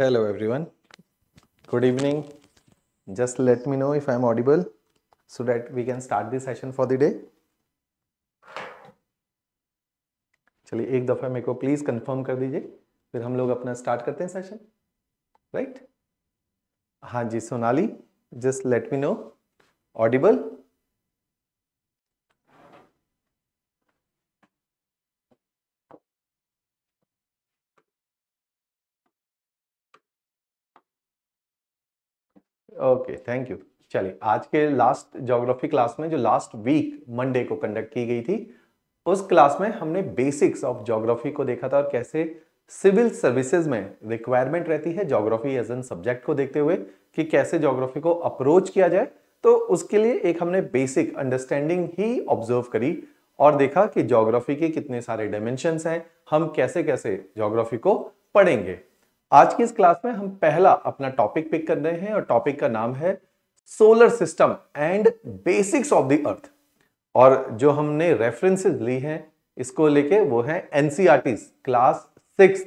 hello everyone good evening just let me know if i am audible so that we can start the session for the day चलिए एक दफ़ा मेरे को please confirm कर दीजिए फिर हम लोग अपना स्टार्ट करते हैं सेशन राइट right? हाँ जी Sonali just let me know audible okay thank you चलिए आज के लास्ट जोग्राफी क्लास में जो लास्ट वीक मंडे को कंडक्ट की गई थी उस क्लास में हमने बेसिक्स ऑफ जोग्राफी को देखा था और कैसे सिविल सर्विसेज में रिक्वायरमेंट रहती है जोग्राफी एज एन सब्जेक्ट को देखते हुए कि कैसे जोग्राफी को अप्रोच किया जाए तो उसके लिए एक हमने बेसिक अंडरस्टैंडिंग ही ऑब्जर्व करी और देखा कि जोग्राफी के कितने सारे डायमेंशन हैं हम कैसे कैसे जोग्राफी को पढ़ेंगे आज की इस क्लास में हम पहला अपना टॉपिक पिक कर रहे हैं और टॉपिक का नाम है solar system and basics of the earth और जो हमने रेफरेंसेस ली हैं इसको लेके वो है NCERT class six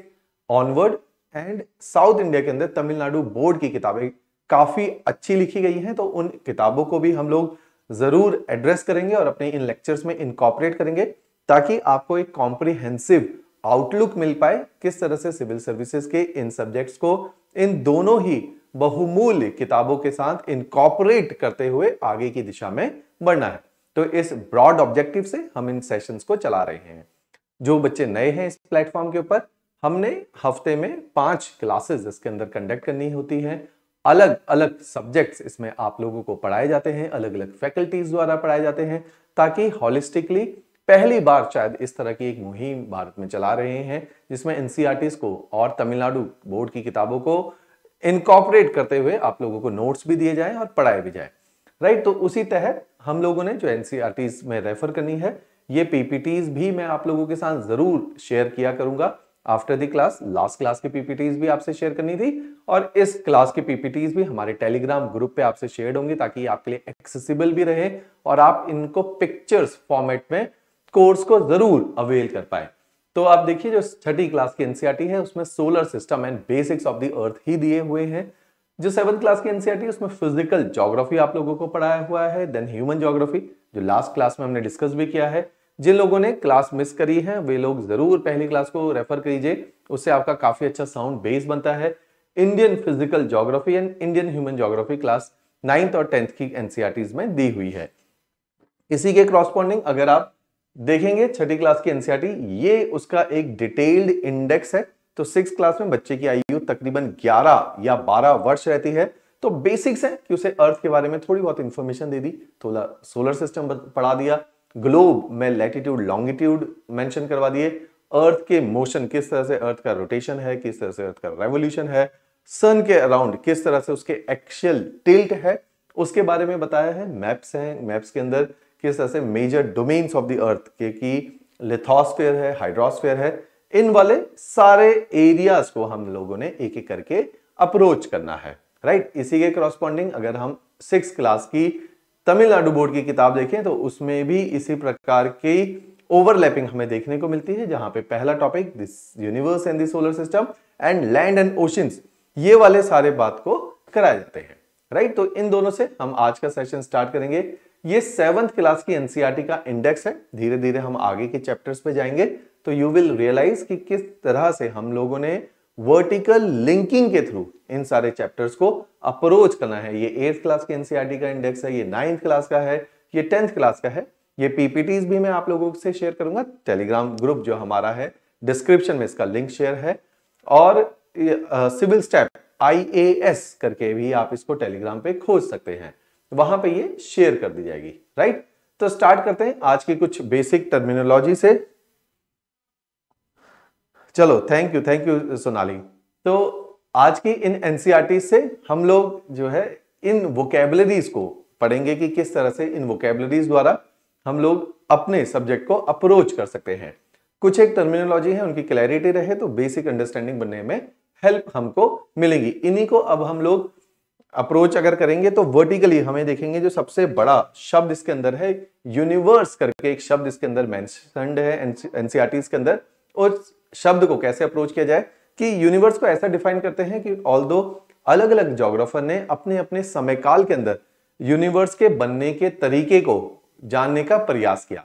onward and south India के अंदर तमिलनाडु बोर्ड की किताबें काफी अच्छी लिखी गई हैं तो उन किताबों को भी हम लोग जरूर एड्रेस करेंगे और अपने इन लेक्चर्स में इनकॉपरेट करेंगे ताकि आपको एक कॉम्प्रिहेंसिव आउटलुक मिल पाए किस तरह से सिविल सर्विसेज के इन सब्जेक्ट्स को इन दोनों ही बहुमूल्य किताबों के साथ इनकॉपरेट करते हुए आगे की दिशा में बढ़ना है तो इस ब्रॉड ऑब्जेक्टिव से हम इन सेशंस को चला रहे हैं जो बच्चे नए हैं इस प्लेटफॉर्म के ऊपर हमने हफ्ते में पांच क्लासेस इसके अंदर कंडक्ट करनी होती है अलग अलग सब्जेक्ट्स इसमें आप लोगों को पढ़ाए जाते हैं अलग अलग फैकल्टीज द्वारा पढ़ाए जाते हैं ताकि हॉलिस्टिकली पहली बार शायद इस तरह की एक मुहिम भारत में चला रहे हैं जिसमें एनसीआरटी e को और तमिलनाडु बोर्ड की किताबों को इनकॉपरेट करते हुए आप लोगों को नोट्स भी दिए जाए और पढ़ाए भी जाए राइट तो उसी तहत हम लोगों ने जो एनसीआरटी e में रेफर करनी है ये पीपीटीज भी मैं आप लोगों के साथ जरूर शेयर किया करूंगा after the class last class की पीपीटीज भी आपसे शेयर करनी थी और इस क्लास की पीपीटीज भी हमारे टेलीग्राम ग्रुप पे आपसे शेयर होंगी ताकि आपके लिए एक्सेसिबल भी रहे और आप इनको पिक्चर्स फॉर्मेट में कोर्स को जरूर अवेल कर पाए तो आप देखिए जो छठी क्लास की एनसीआरटी e है उसमें solar system and basics of the earth ही दिए हुए हैं जो सेवन क्लास की एनसीआरटी e उसमें फिजिकल जोग्राफी आप लोगों को पढ़ाया हुआ है देन ह्यूमन जोग्राफी जो लास्ट क्लास में हमने डिस्कस भी किया है जिन लोगों ने क्लास मिस करी है वे लोग जरूर पहली क्लास को रेफर करीजिए उससे आपका काफी अच्छा साउंड बेस बनता है Indian physical geography and Indian human geography class ninth और टेंथ की एनसीआरटीज e में दी हुई है इसी के क्रॉस्पॉन्डिंग अगर आप देखेंगे छठी क्लास की एनसीआरटी e ये उसका एक डिटेल्ड इंडेक्स है तो सिक्स क्लास में बच्चे की आयु तकरीबन 11 या 12 वर्ष रहती है तो बेसिक्स है कि उसे अर्थ के बारे में थोड़ी बहुत इंफॉर्मेशन दे दी थोड़ा सोलर सिस्टम पढ़ा दिया ग्लोब में लैटिट्यूड लॉन्गिट्यूड मेंशन करवा दिए अर्थ के मोशन किस तरह से अर्थ का रोटेशन है किस तरह से अर्थ का रेवोल्यूशन है सन के अराउंड किस तरह से उसके एक्शियल टिल्ट है उसके बारे में बताया है मैप्स हैं मैप्स के अंदर किस तरह से major domains of the earth के कि लिथोस्फेयर है हाइड्रोस्फेयर है इन वाले सारे एरियाज को हम लोगों ने एक एक करके अप्रोच करना है राइट right? इसी के करस्पॉन्डिंग अगर हम सिक्स क्लास की तमिलनाडु बोर्ड की किताब देखें तो उसमें भी इसी प्रकार की ओवरलैपिंग हमें देखने को मिलती है जहां पे पहला topic this universe and solar system and land and oceans ये वाले सारे बात को कराए जाते हैं राइट right? तो इन दोनों से हम आज का सेशन स्टार्ट करेंगे ये सेवंथ क्लास की एनसीआरटी e का इंडेक्स है धीरे धीरे हम आगे के चैप्टर्स पे जाएंगे तो यू विल रियलाइज कि किस तरह से हम लोगों ने वर्टिकल लिंकिंग के थ्रू इन सारे चैप्टर्स को अप्रोच करना है ये एट्थ क्लास की एनसीआरटी e का इंडेक्स है ये नाइन्थ क्लास का है ये टेंथ क्लास का है ये पीपीटीज भी मैं आप लोगों से शेयर करूंगा टेलीग्राम ग्रुप जो हमारा है डिस्क्रिप्शन में इसका लिंक शेयर है और सिविल स्टेप आई करके भी आप इसको टेलीग्राम पे खोज सकते हैं वहां पे ये शेयर कर दी जाएगी राइट तो स्टार्ट करते हैं आज की कुछ बेसिक टर्मिनोलॉजी से चलो thank you thank you Sonali तो आज की इन एनसीआरटी e से हम लोग जो है इन वोकेबलरीज को पढ़ेंगे कि किस तरह से इन वोकेबलरीज द्वारा हम लोग अपने सब्जेक्ट को अप्रोच कर सकते हैं कुछ एक टर्मिनोलॉजी है उनकी क्लैरिटी रहे तो बेसिक अंडरस्टैंडिंग बनने में हेल्प हमको मिलेगी इन्हीं को अब हम लोग अप्रोच अगर करेंगे तो वर्टिकली हमें देखेंगे जो सबसे बड़ा शब्द इसके अंदर है यूनिवर्स करके एक शब्द इसके अंदर मैं है एनसीआरटी के अंदर और शब्द को कैसे अप्रोच किया जाए कि यूनिवर्स को ऐसा डिफाइन करते हैं कि ऑल अलग अलग जोग्राफर ने अपने अपने समय काल के अंदर यूनिवर्स के बनने के तरीके को जानने का प्रयास किया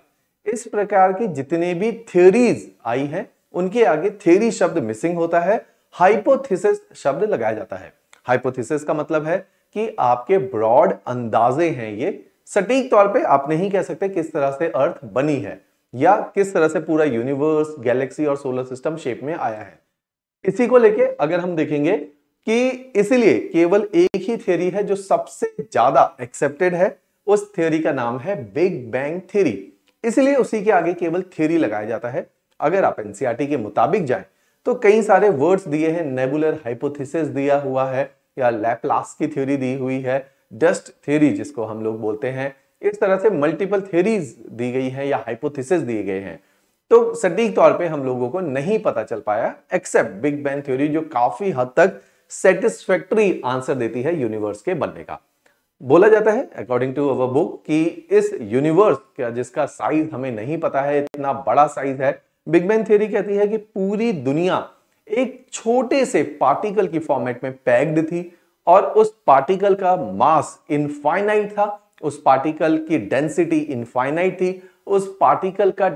इस प्रकार की जितने भी थ्योरीज आई हैं उनके आगे थ्योरी शब्द मिसिंग होता है हाइपोथेसिस शब्द लगाया जाता है हाइपोथेसिस का मतलब है कि आपके ब्रॉड अंदाजे हैं ये सटीक तौर पे आप नहीं कह सकते किस तरह से अर्थ बनी है या किस तरह से पूरा यूनिवर्स गैलेक्सी और सोलर सिस्टम शेप में आया है इसी को लेके अगर हम देखेंगे कि इसलिए केवल एक ही थ्योरी है जो सबसे ज्यादा एक्सेप्टेड है उस थ्योरी का नाम है बिग बैंग थ्योरी इसलिए उसी के आगे केवल थ्योरी लगाया जाता है अगर आप एनसीआरटी e के मुताबिक जाएं तो कई सारे वर्ड्स दिए हैं नेबुलर हाइपोथेसिस दिया हुआ है या लैपलास की थ्योरी दी हुई है डस्ट थ्योरी जिसको हम लोग बोलते हैं इस तरह से मल्टीपल थ्योरीज दी गई हैं या हाइपोथेसिस दिए गए हैं तो सटीक तौर पे हम लोगों को नहीं पता चल पाया एक्सेप्ट बिग बैंग थ्योरी जो काफी हद तक सेटिस्फैक्ट्री आंसर देती है यूनिवर्स के बनने का बोला जाता है अकॉर्डिंग टू अवर बुक कि इस यूनिवर्स का जिसका साइज हमें नहीं पता है इतना बड़ा साइज है बिग बैंग थ्योरी कहती है कि पूरी दुनिया एक छोटे से पार्टिकल की फॉर्मेट में पैक्ड थी और उस पार्टिकल का मास इनफाइनाइट था उस पार्टिकल की डेंसिटी इनफाइनाइट थी उस पार्टिकल का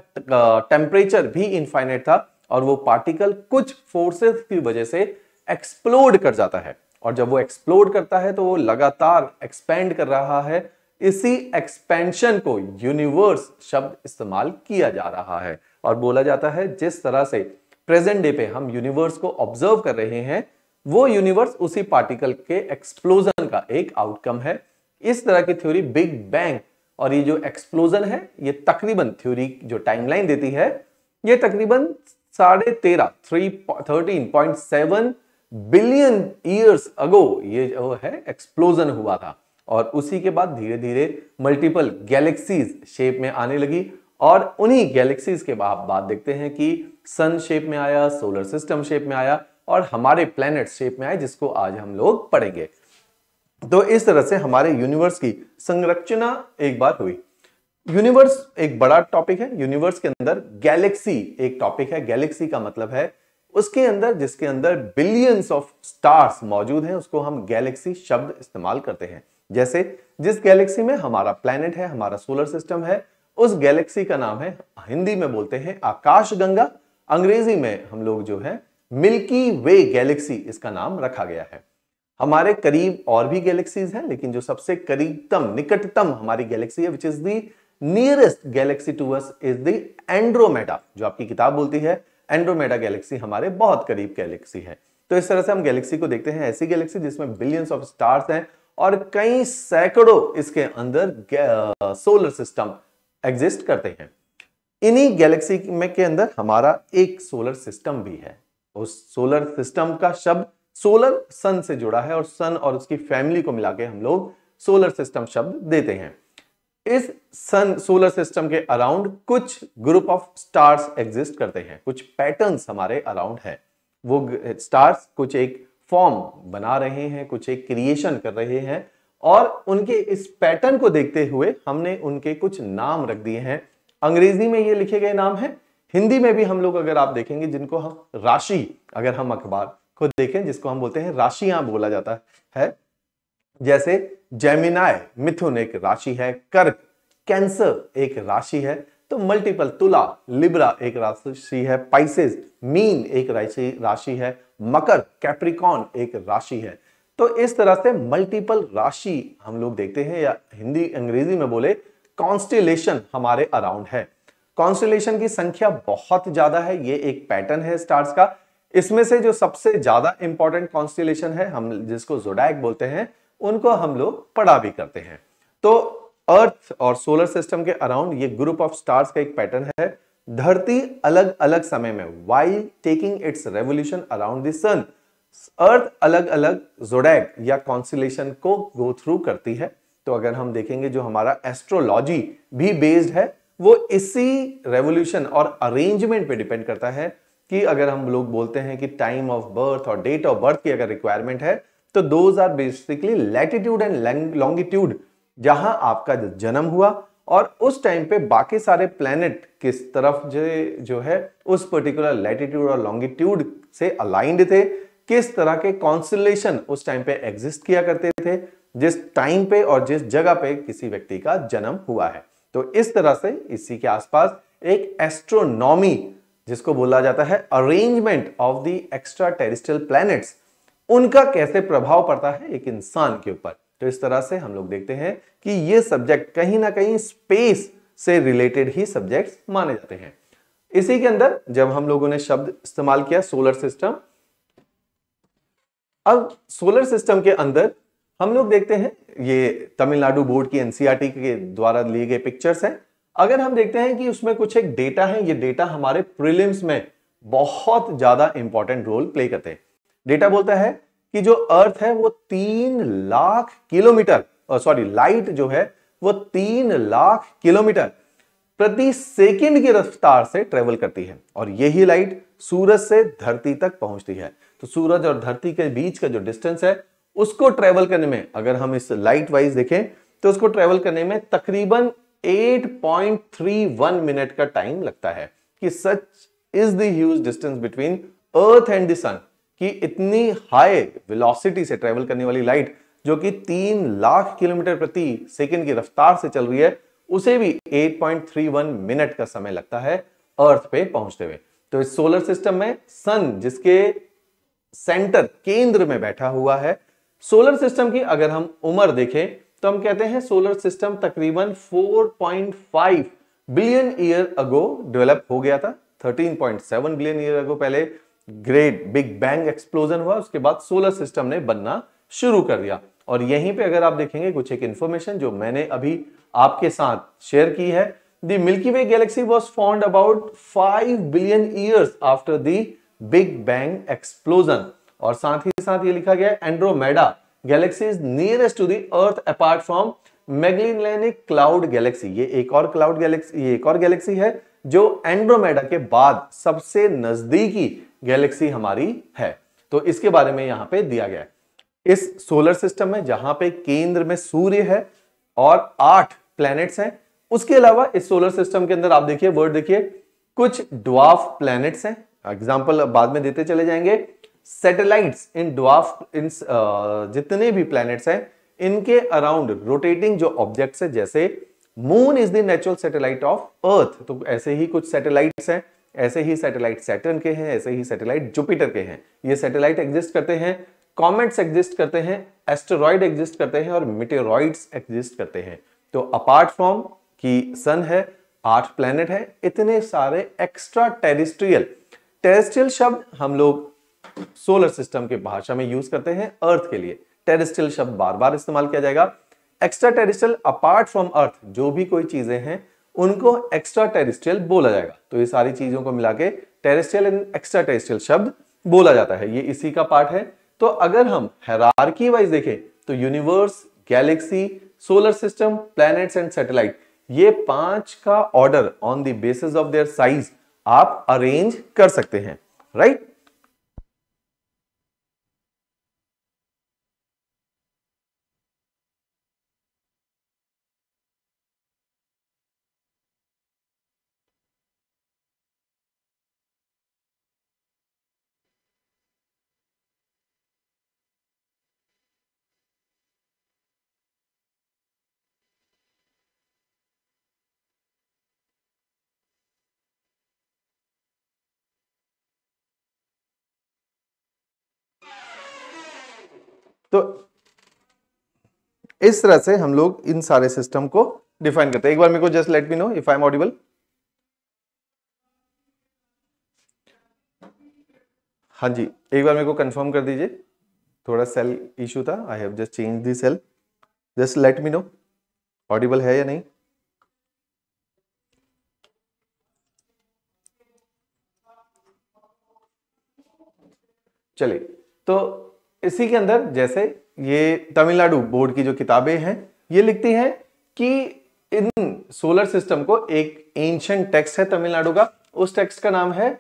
टेम्परेचर भी इनफाइनाइट था और वो पार्टिकल कुछ फोर्सेस की वजह से एक्सप्लोड कर जाता है और जब वो एक्सप्लोड करता है तो वो लगातार एक्सपेंड कर रहा है इसी एक्सपेंशन को यूनिवर्स शब्द इस्तेमाल किया जा रहा है और बोला जाता है जिस तरह से प्रेजेंट डे पे हम यूनिवर्स को ऑब्जर्व कर रहे हैं वो यूनिवर्स उसी पार्टिकल के एक्सप्लोजन का एक आउटकम है इस तरह की थ्योरी बिग बैंग और ये जो एक्सप्लोजन है ये तकरीबन थ्योरी जो टाइमलाइन देती है ये तकरीबन साढ़े तेरह three thirteen point seven billion years ago ये जो है एक्सप्लोजन हुआ था और उसी के बाद धीरे धीरे मल्टीपल गैलेक्सीज शेप में आने लगी और उन्हीं गैलेक्सीज के आप बात देखते हैं कि सन शेप में आया सोलर सिस्टम शेप में आया और हमारे प्लैनेट शेप में आए जिसको आज हम लोग पढ़ेंगे तो इस तरह से हमारे यूनिवर्स की संरचना एक बार हुई यूनिवर्स एक बड़ा टॉपिक है यूनिवर्स के अंदर गैलेक्सी एक टॉपिक है गैलेक्सी का मतलब है उसके अंदर जिसके अंदर बिलियंस ऑफ स्टार्स मौजूद हैं उसको हम गैलेक्सी शब्द इस्तेमाल करते हैं जैसे जिस गैलेक्सी में हमारा प्लेनेट है हमारा सोलर सिस्टम है उस गैलेक्सी का नाम है हिंदी में बोलते हैं आकाश गंगा अंग्रेजी में हम लोग जो है मिल्की वे गैलेक्सी इसका नाम रखा गया है हमारे करीब और भी गैलेक्सीज हैं लेकिन जो सबसे करीबतम निकटतम हमारी गैलेक्सी है which is the nearest galaxy to us is the Andromeda जो आपकी किताब बोलती है एंड्रोमेडा गैलेक्सी हमारे बहुत करीब गैलेक्सी है तो इस तरह से हम गैलेक्सी को देखते हैं ऐसी गैलेक्सी जिसमें बिलियंस ऑफ स्टार्स हैं और कई सैकड़ों इसके अंदर सोलर सिस्टम एग्जिस्ट करते हैं इन्हीं गैलेक्सी में के अंदर हमारा एक सोलर सिस्टम भी है उस सोलर सिस्टम का शब्द सोलर सन से जुड़ा है और सन और उसकी फैमिली को मिला हम लोग सोलर सिस्टम शब्द देते हैं इस सन सोलर सिस्टम के अराउंड कुछ ग्रुप ऑफ स्टार्स एग्जिस्ट करते हैं कुछ पैटर्न्स हमारे अराउंड है वो स्टार्स कुछ एक फॉर्म बना रहे हैं कुछ एक क्रिएशन कर रहे हैं और उनके इस पैटर्न को देखते हुए हमने उनके कुछ नाम रख दिए हैं अंग्रेजी में ये लिखे गए नाम हैं हिंदी में भी हम लोग अगर आप देखेंगे जिनको हम राशि अगर हम अखबार को देखें जिसको हम बोलते हैं राशियां बोला जाता है जैसे जैमिनाय मिथुन एक राशि है कर्क कैंसर एक राशि है तो मल्टीपल तुला लिब्रा एक राशि है पाइसेस मीन एक राशि राशि है मकर कैप्रिकॉन एक राशि है तो इस तरह से मल्टीपल राशि हम लोग देखते हैं या हिंदी अंग्रेजी में बोले कॉन्स्टिलेशन हमारे अराउंड है कॉन्स्टिलेशन की संख्या बहुत ज्यादा है ये एक पैटर्न है स्टार्स का इसमें से जो सबसे ज्यादा इंपॉर्टेंट कॉन्स्टिलेशन है हम जिसको जोडैक बोलते हैं उनको हम लोग पढ़ा भी करते हैं तो अर्थ और सोलर सिस्टम के अराउंड ये ग्रुप ऑफ स्टार्स का एक पैटर्न है धरती अलग अलग समय में by taking its revolution around the sun earth अलग अलग जोडैक या कॉन्सिलेशन को गो थ्रू करती है तो अगर हम देखेंगे जो हमारा एस्ट्रोलॉजी भी बेस्ड है वो इसी रेवोल्यूशन और अरेंजमेंट पे डिपेंड करता है कि अगर हम लोग बोलते हैं कि टाइम ऑफ बर्थ और डेट ऑफ बर्थ की अगर रिक्वायरमेंट है तो those are basically latitude and longitude जहां आपका जन्म हुआ और उस टाइम पे बाकी सारे प्लेनेट किस तरफ जो है उस पर्टिकुलर लैटिट्यूड और लॉन्गिट्यूड से अलाइंड थे किस तरह के कॉन्सुलेशन उस टाइम पे एग्जिस्ट किया करते थे जिस टाइम पे और जिस जगह पे किसी व्यक्ति का जन्म हुआ है तो इस तरह से इसी के आसपास एक एस्ट्रोनॉमी जिसको बोला जाता है arrangement of the extraterrestrial planets उनका कैसे प्रभाव पड़ता है एक इंसान के ऊपर तो इस तरह से हम लोग देखते हैं कि ये सब्जेक्ट कहीं ना कहीं स्पेस से रिलेटेड ही सब्जेक्ट्स माने जाते हैं इसी के अंदर जब हम लोगों ने शब्द इस्तेमाल किया सोलर सिस्टम अब सोलर सिस्टम के अंदर हम लोग देखते हैं ये तमिलनाडु बोर्ड की एनसीईआरटी e के द्वारा लिए गए पिक्चर्स हैं अगर हम देखते हैं कि उसमें कुछ एक डेटा है ये डेटा हमारे प्रिलिम्स में बहुत ज्यादा इंपॉर्टेंट रोल प्ले करते हैं डेटा बोलता है कि जो अर्थ है वो तीन लाख किलोमीटर सॉरी लाइट जो है वो तीन लाख किलोमीटर प्रति सेकंड की रफ्तार से ट्रेवल करती है और यही लाइट सूरज से धरती तक पहुंचती है तो सूरज और धरती के बीच का जो डिस्टेंस है उसको ट्रेवल करने में अगर हम इस लाइट वाइज देखें तो उसको ट्रेवल करने में तकरीबन 8.31 मिनट का टाइम लगता है कि सच इज द्यूज distance between earth and sun कि इतनी हाई वेलोसिटी से ट्रेवल करने वाली लाइट जो कि तीन लाख किलोमीटर प्रति सेकेंड की रफ्तार से चल रही है उसे भी 8.31 मिनट का समय लगता है अर्थ पे पहुंचते हुए तो इस सोलर सिस्टम में सन जिसके सेंटर केंद्र में बैठा हुआ है सोलर सिस्टम की अगर हम उम्र देखें तो हम कहते हैं सोलर सिस्टम तकरीबन 4.5 बिलियन ईयर अगो डेवलप हो गया था 13.7 बिलियन ईयर अगो पहले ग्रेट बिग बैंग एक्सप्लोजन हुआ उसके बाद सोलर सिस्टम ने बनना शुरू कर दिया और यहीं पे अगर आप देखेंगे कुछ एक इंफॉर्मेशन जो मैंने अभी आपके साथ शेयर की है milky way galaxy was formed about five billion year after the big bang explosion और साथ ही साथ ये लिखा गया Andromeda galaxy nearest to the earth apart from Magellanic cloud galaxy ये एक और क्लाउड गैलेक्सी ये एक और गैलेक्सी है जो एंड्रोमेडा के बाद सबसे नजदीकी गैलेक्सी हमारी है तो इसके बारे में यहां पे दिया गया है इस सोलर सिस्टम में जहां पे केंद्र में सूर्य है और आठ प्लैनेट्स हैं उसके अलावा इस सोलर सिस्टम के अंदर आप देखिए वर्ड देखिए कुछ ड्वाफ प्लैनेट्स हैं एग्जाम्पल बाद में देते चले जाएंगे सैटेलाइट्स इन डॉफ इन जितने भी प्लैनेट्स हैं इनके अराउंड रोटेटिंग जो ऑब्जेक्ट्स है जैसे moon is the natural satellite of earth तो ऐसे ही कुछ सैटेलाइट्स हैं ऐसे ही सैटेलाइट सैटर्न के हैं ऐसे ही सैटेलाइट जुपिटर के हैं ये सैटेलाइट एग्जिस्ट करते हैं कॉमेट्स एग्जिस्ट करते हैं एस्टेरॉइड एग्जिस्ट करते हैं और मिटेरॉइड्स एग्जिस्ट करते हैं तो अपार्ट फ्रॉम की सन है आठ प्लैनेट है इतने सारे एक्स्ट्रा टेरिस्ट्रियल टेरेस्ट्रियल शब्द हम लोग सोलर सिस्टम के भाषा में यूज करते हैं अर्थ के लिए टेरेस्ट्रियल शब्द बार बार इस्तेमाल किया जाएगा extraterrestrial apart from earth जो भी कोई चीजें हैं उनको एक्स्ट्रा टेरिस्टल बोला जाएगा तो ये सारी चीजों को मिला के टेरिस्ट्रियल एंड एक्स्ट्रा टेरिस्ट्रियल शब्द बोला जाता है ये इसी का पार्ट है तो अगर हम हैरारकी वाइज देखें तो universe galaxy solar system planets and satellite ये पांच का order on the basis of their size आप अरेंज कर सकते हैं राइट तो इस तरह से हम लोग इन सारे सिस्टम को डिफाइन करते हैं एक बार मेरे को just let me know if I am audible हाँ जी एक बार मेरे को कंफर्म कर दीजिए थोड़ा सेल इशू था I have just change the cell just let me know audible है या नहीं चलिए तो इसी के अंदर जैसे ये तमिलनाडु बोर्ड की जो किताबें हैं ये लिखती हैं कि इन सोलर सिस्टम को एक एंशंट टेक्स्ट है तमिलनाडु का उस टेक्स्ट का नाम है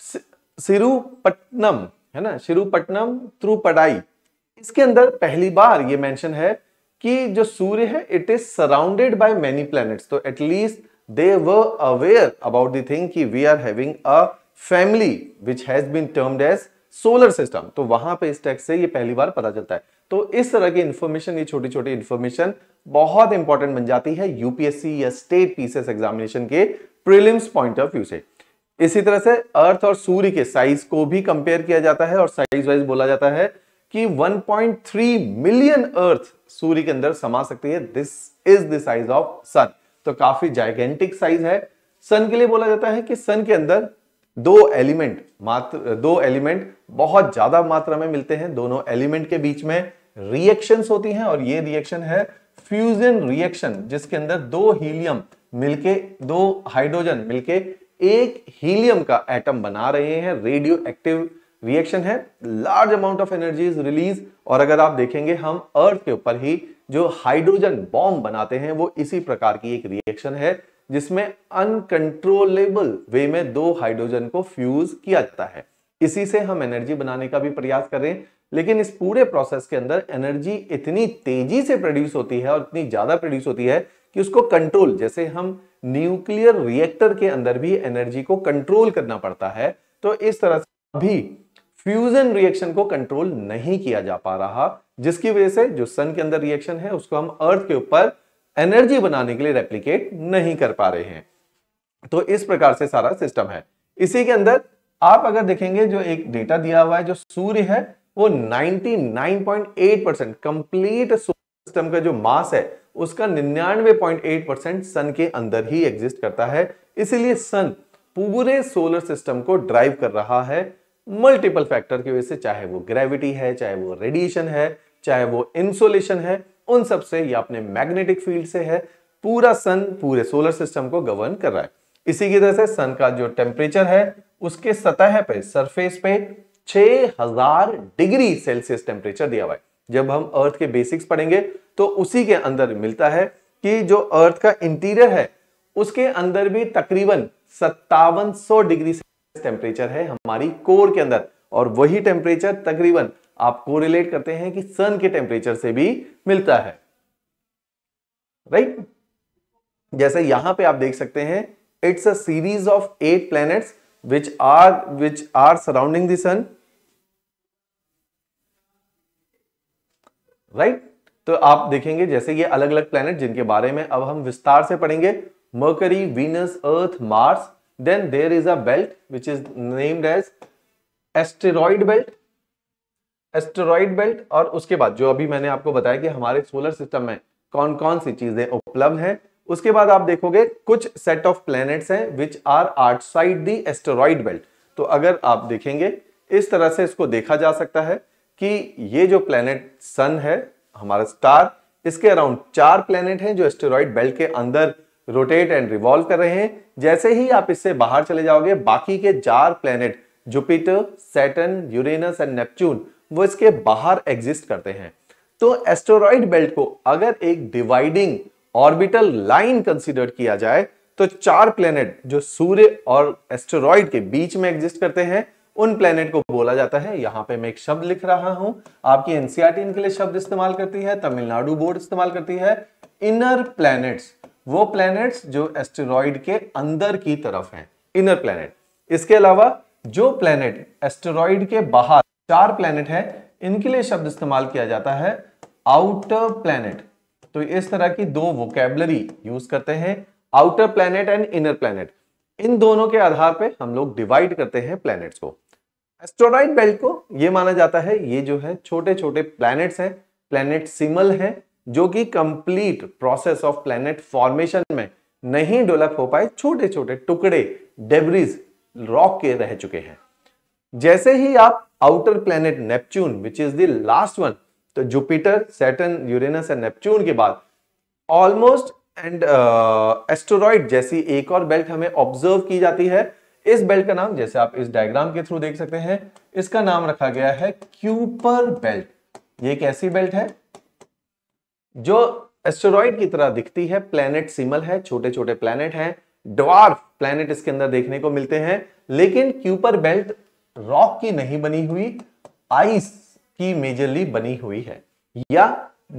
सिरुपटनम है ना थ्रू त्रुपडाई इसके अंदर पहली बार ये मेंशन है कि जो सूर्य है it is surrounded by many planets तो at least they were aware about the thing कि we are having a family which has been termed as solar system तो वहां पे इस टैक्स से ये पहली बार पता चलता है तो इस तरह की इंफॉर्मेशन ये छोटी छोटी इंफॉर्मेशन बहुत इंपॉर्टेंट बन जाती है यूपीएससी या स्टेट पीसीएस एग्जामिनेशन के प्रिलिम्स पॉइंट ऑफ व्यू से इसी तरह से अर्थ और सूर्य के साइज को भी कंपेयर किया जाता है और साइज वाइज बोला जाता है कि 1.3 मिलियन अर्थ सूर्य के अंदर समा सकती है this is the size of sun तो काफी जाइगेंटिक साइज है सन के लिए बोला जाता है कि सन के अंदर दो एलिमेंट मात्र दो एलिमेंट बहुत ज्यादा मात्रा में मिलते हैं दोनों एलिमेंट के बीच में रिएक्शंस होती हैं और ये रिएक्शन है फ्यूजन रिएक्शन जिसके अंदर दो हीलियम मिलके दो हाइड्रोजन मिलके एक हीलियम का एटम बना रहे हैं रेडियो एक्टिव रिएक्शन है large amount of energy release और अगर आप देखेंगे हम अर्थ के ऊपर ही जो हाइड्रोजन बॉम्ब बनाते हैं वो इसी प्रकार की एक रिएक्शन है जिसमें अनकंट्रोलेबल वे में दो हाइड्रोजन को फ्यूज किया जाता है इसी से हम एनर्जी बनाने का भी प्रयास कर रहे हैं लेकिन इस पूरे प्रोसेस के अंदर एनर्जी इतनी तेजी से प्रोड्यूस होती है और इतनी ज्यादा प्रोड्यूस होती है कि उसको कंट्रोल जैसे हम न्यूक्लियर रिएक्टर के अंदर भी एनर्जी को कंट्रोल करना पड़ता है तो इस तरह से भी फ्यूजन रिएक्शन को कंट्रोल नहीं किया जा पा रहा जिसकी वजह से जो सन के अंदर रिएक्शन है उसको हम अर्थ के ऊपर एनर्जी बनाने के लिए रेप्लीकेट नहीं कर पा रहे हैं तो इस प्रकार से सारा सिस्टम है इसी के अंदर आप अगर देखेंगे जो एक डेटा दिया हुआ है जो सूर्य है वो 99.8 परसेंट कंप्लीट सिस्टम का जो मास है उसका 99.8 परसेंट सन के अंदर ही एग्जिस्ट करता है इसीलिए सन पूरे सोलर सिस्टम को ड्राइव कर रहा है मल्टीपल फैक्टर की वजह से चाहे वो ग्रेविटी है चाहे वो रेडिएशन है चाहे वो इंसोलेशन है उन सब से या अपने मैग्नेटिक फील्ड से है पूरा सन पूरे सोलर सिस्टम को गवर्न कर रहा है इसी की तरह से सन का जो टेम्परेचर है उसके सतह पे सरफेस पे 6000 डिग्री सेल्सियस टेम्परेचर दिया हुआ है जब हम अर्थ के बेसिक्स पढ़ेंगे तो उसी के अंदर मिलता है कि जो अर्थ का इंटीरियर है उसके अंदर भी तकरीबन सत्तावन डिग्री सेल्सियस टेम्परेचर है हमारी कोर के अंदर और वही टेम्परेचर तकरीबन आप कोरिलेट करते हैं कि सन के टेम्परेचर से भी मिलता है राइट right? जैसे यहां पे आप देख सकते हैं it's a series of eight planets which are which are surrounding the sun right तो आप देखेंगे जैसे ये अलग अलग प्लैनेट जिनके बारे में अब हम विस्तार से पढ़ेंगे Mercury Venus earth Mars then there is a belt which is named as asteroid belt asteroid belt और उसके बाद जो अभी मैंने आपको बताया कि हमारे सोलर सिस्टम में कौन कौन सी चीजें उपलब्ध हैं उसके बाद आप देखोगे कुछ सेट ऑफ प्लैनेट्स हैं which are outside the asteroid belt तो अगर आप देखेंगे इस तरह से इसको देखा जा सकता है कि ये जो प्लैनेट सन है हमारा स्टार इसके अराउंड चार प्लैनेट हैं जो एस्टेरॉइड बेल्ट के अंदर रोटेट एंड रिवॉल्व कर रहे हैं जैसे ही आप इससे बाहर चले जाओगे बाकी के चार planet Jupiter Saturn Uranus and Neptune वो इसके बाहर एग्जिस्ट करते हैं तो एस्टोरॉइड बेल्ट को अगर एक डिवाइडिंग ऑर्बिटल लाइन कंसिडर किया जाए तो चार प्लेनेट जो सूर्य और एस्टोरॉइड के बीच में एग्जिस्ट करते हैं उन प्लेनेट को बोला जाता है यहाँ पे मैं एक शब्द लिख रहा हूं आपकी एनसीआरटी e इनके लिए शब्द इस्तेमाल करती है तमिलनाडु बोर्ड इस्तेमाल करती है इनर प्लैनेट्स वो प्लैनेट्स जो एस्टेरॉइड के अंदर की तरफ हैं इनर प्लैनेट इसके अलावा जो प्लैनेट एस्टेरॉइड के बाहर चार प्लेनेट है इनके लिए शब्द इस्तेमाल किया जाता है आउटर प्लेनेट तो इस तरह की दो वोकेबलरी यूज करते हैं outer planet and inner planet इन दोनों के आधार पे हम लोग डिवाइड करते हैं प्लैनेट्स को एस्ट्रोराइड बेल्ट को ये माना जाता है ये जो है छोटे छोटे प्लैनेट्स हैं प्लैनेट सिमल है जो कि complete process of planet formation में नहीं डेवलप हो पाए छोटे छोटे टुकड़े डेबरीज रॉक के रह चुके हैं जैसे ही आप outer planet Neptune which is the last one तो Jupiter Saturn Uranus and Neptune के बाद ऑलमोस्ट एंड एस्ट्रॉइड जैसी एक और बेल्ट हमें ऑब्जर्व की जाती है इस बेल्ट का नाम जैसे आप इस डायग्राम के थ्रू देख सकते हैं इसका नाम रखा गया है क्यूपर बेल्ट ये एक ऐसी बेल्ट है जो एस्ट्रॉइड की तरह दिखती है प्लेनेट सिमल है छोटे छोटे प्लेनेट हैं ड्वार्फ प्लेनेट इसके अंदर देखने को मिलते हैं लेकिन क्यूपर बेल्ट रॉक की नहीं बनी हुई आइस की मेजरली बनी हुई है या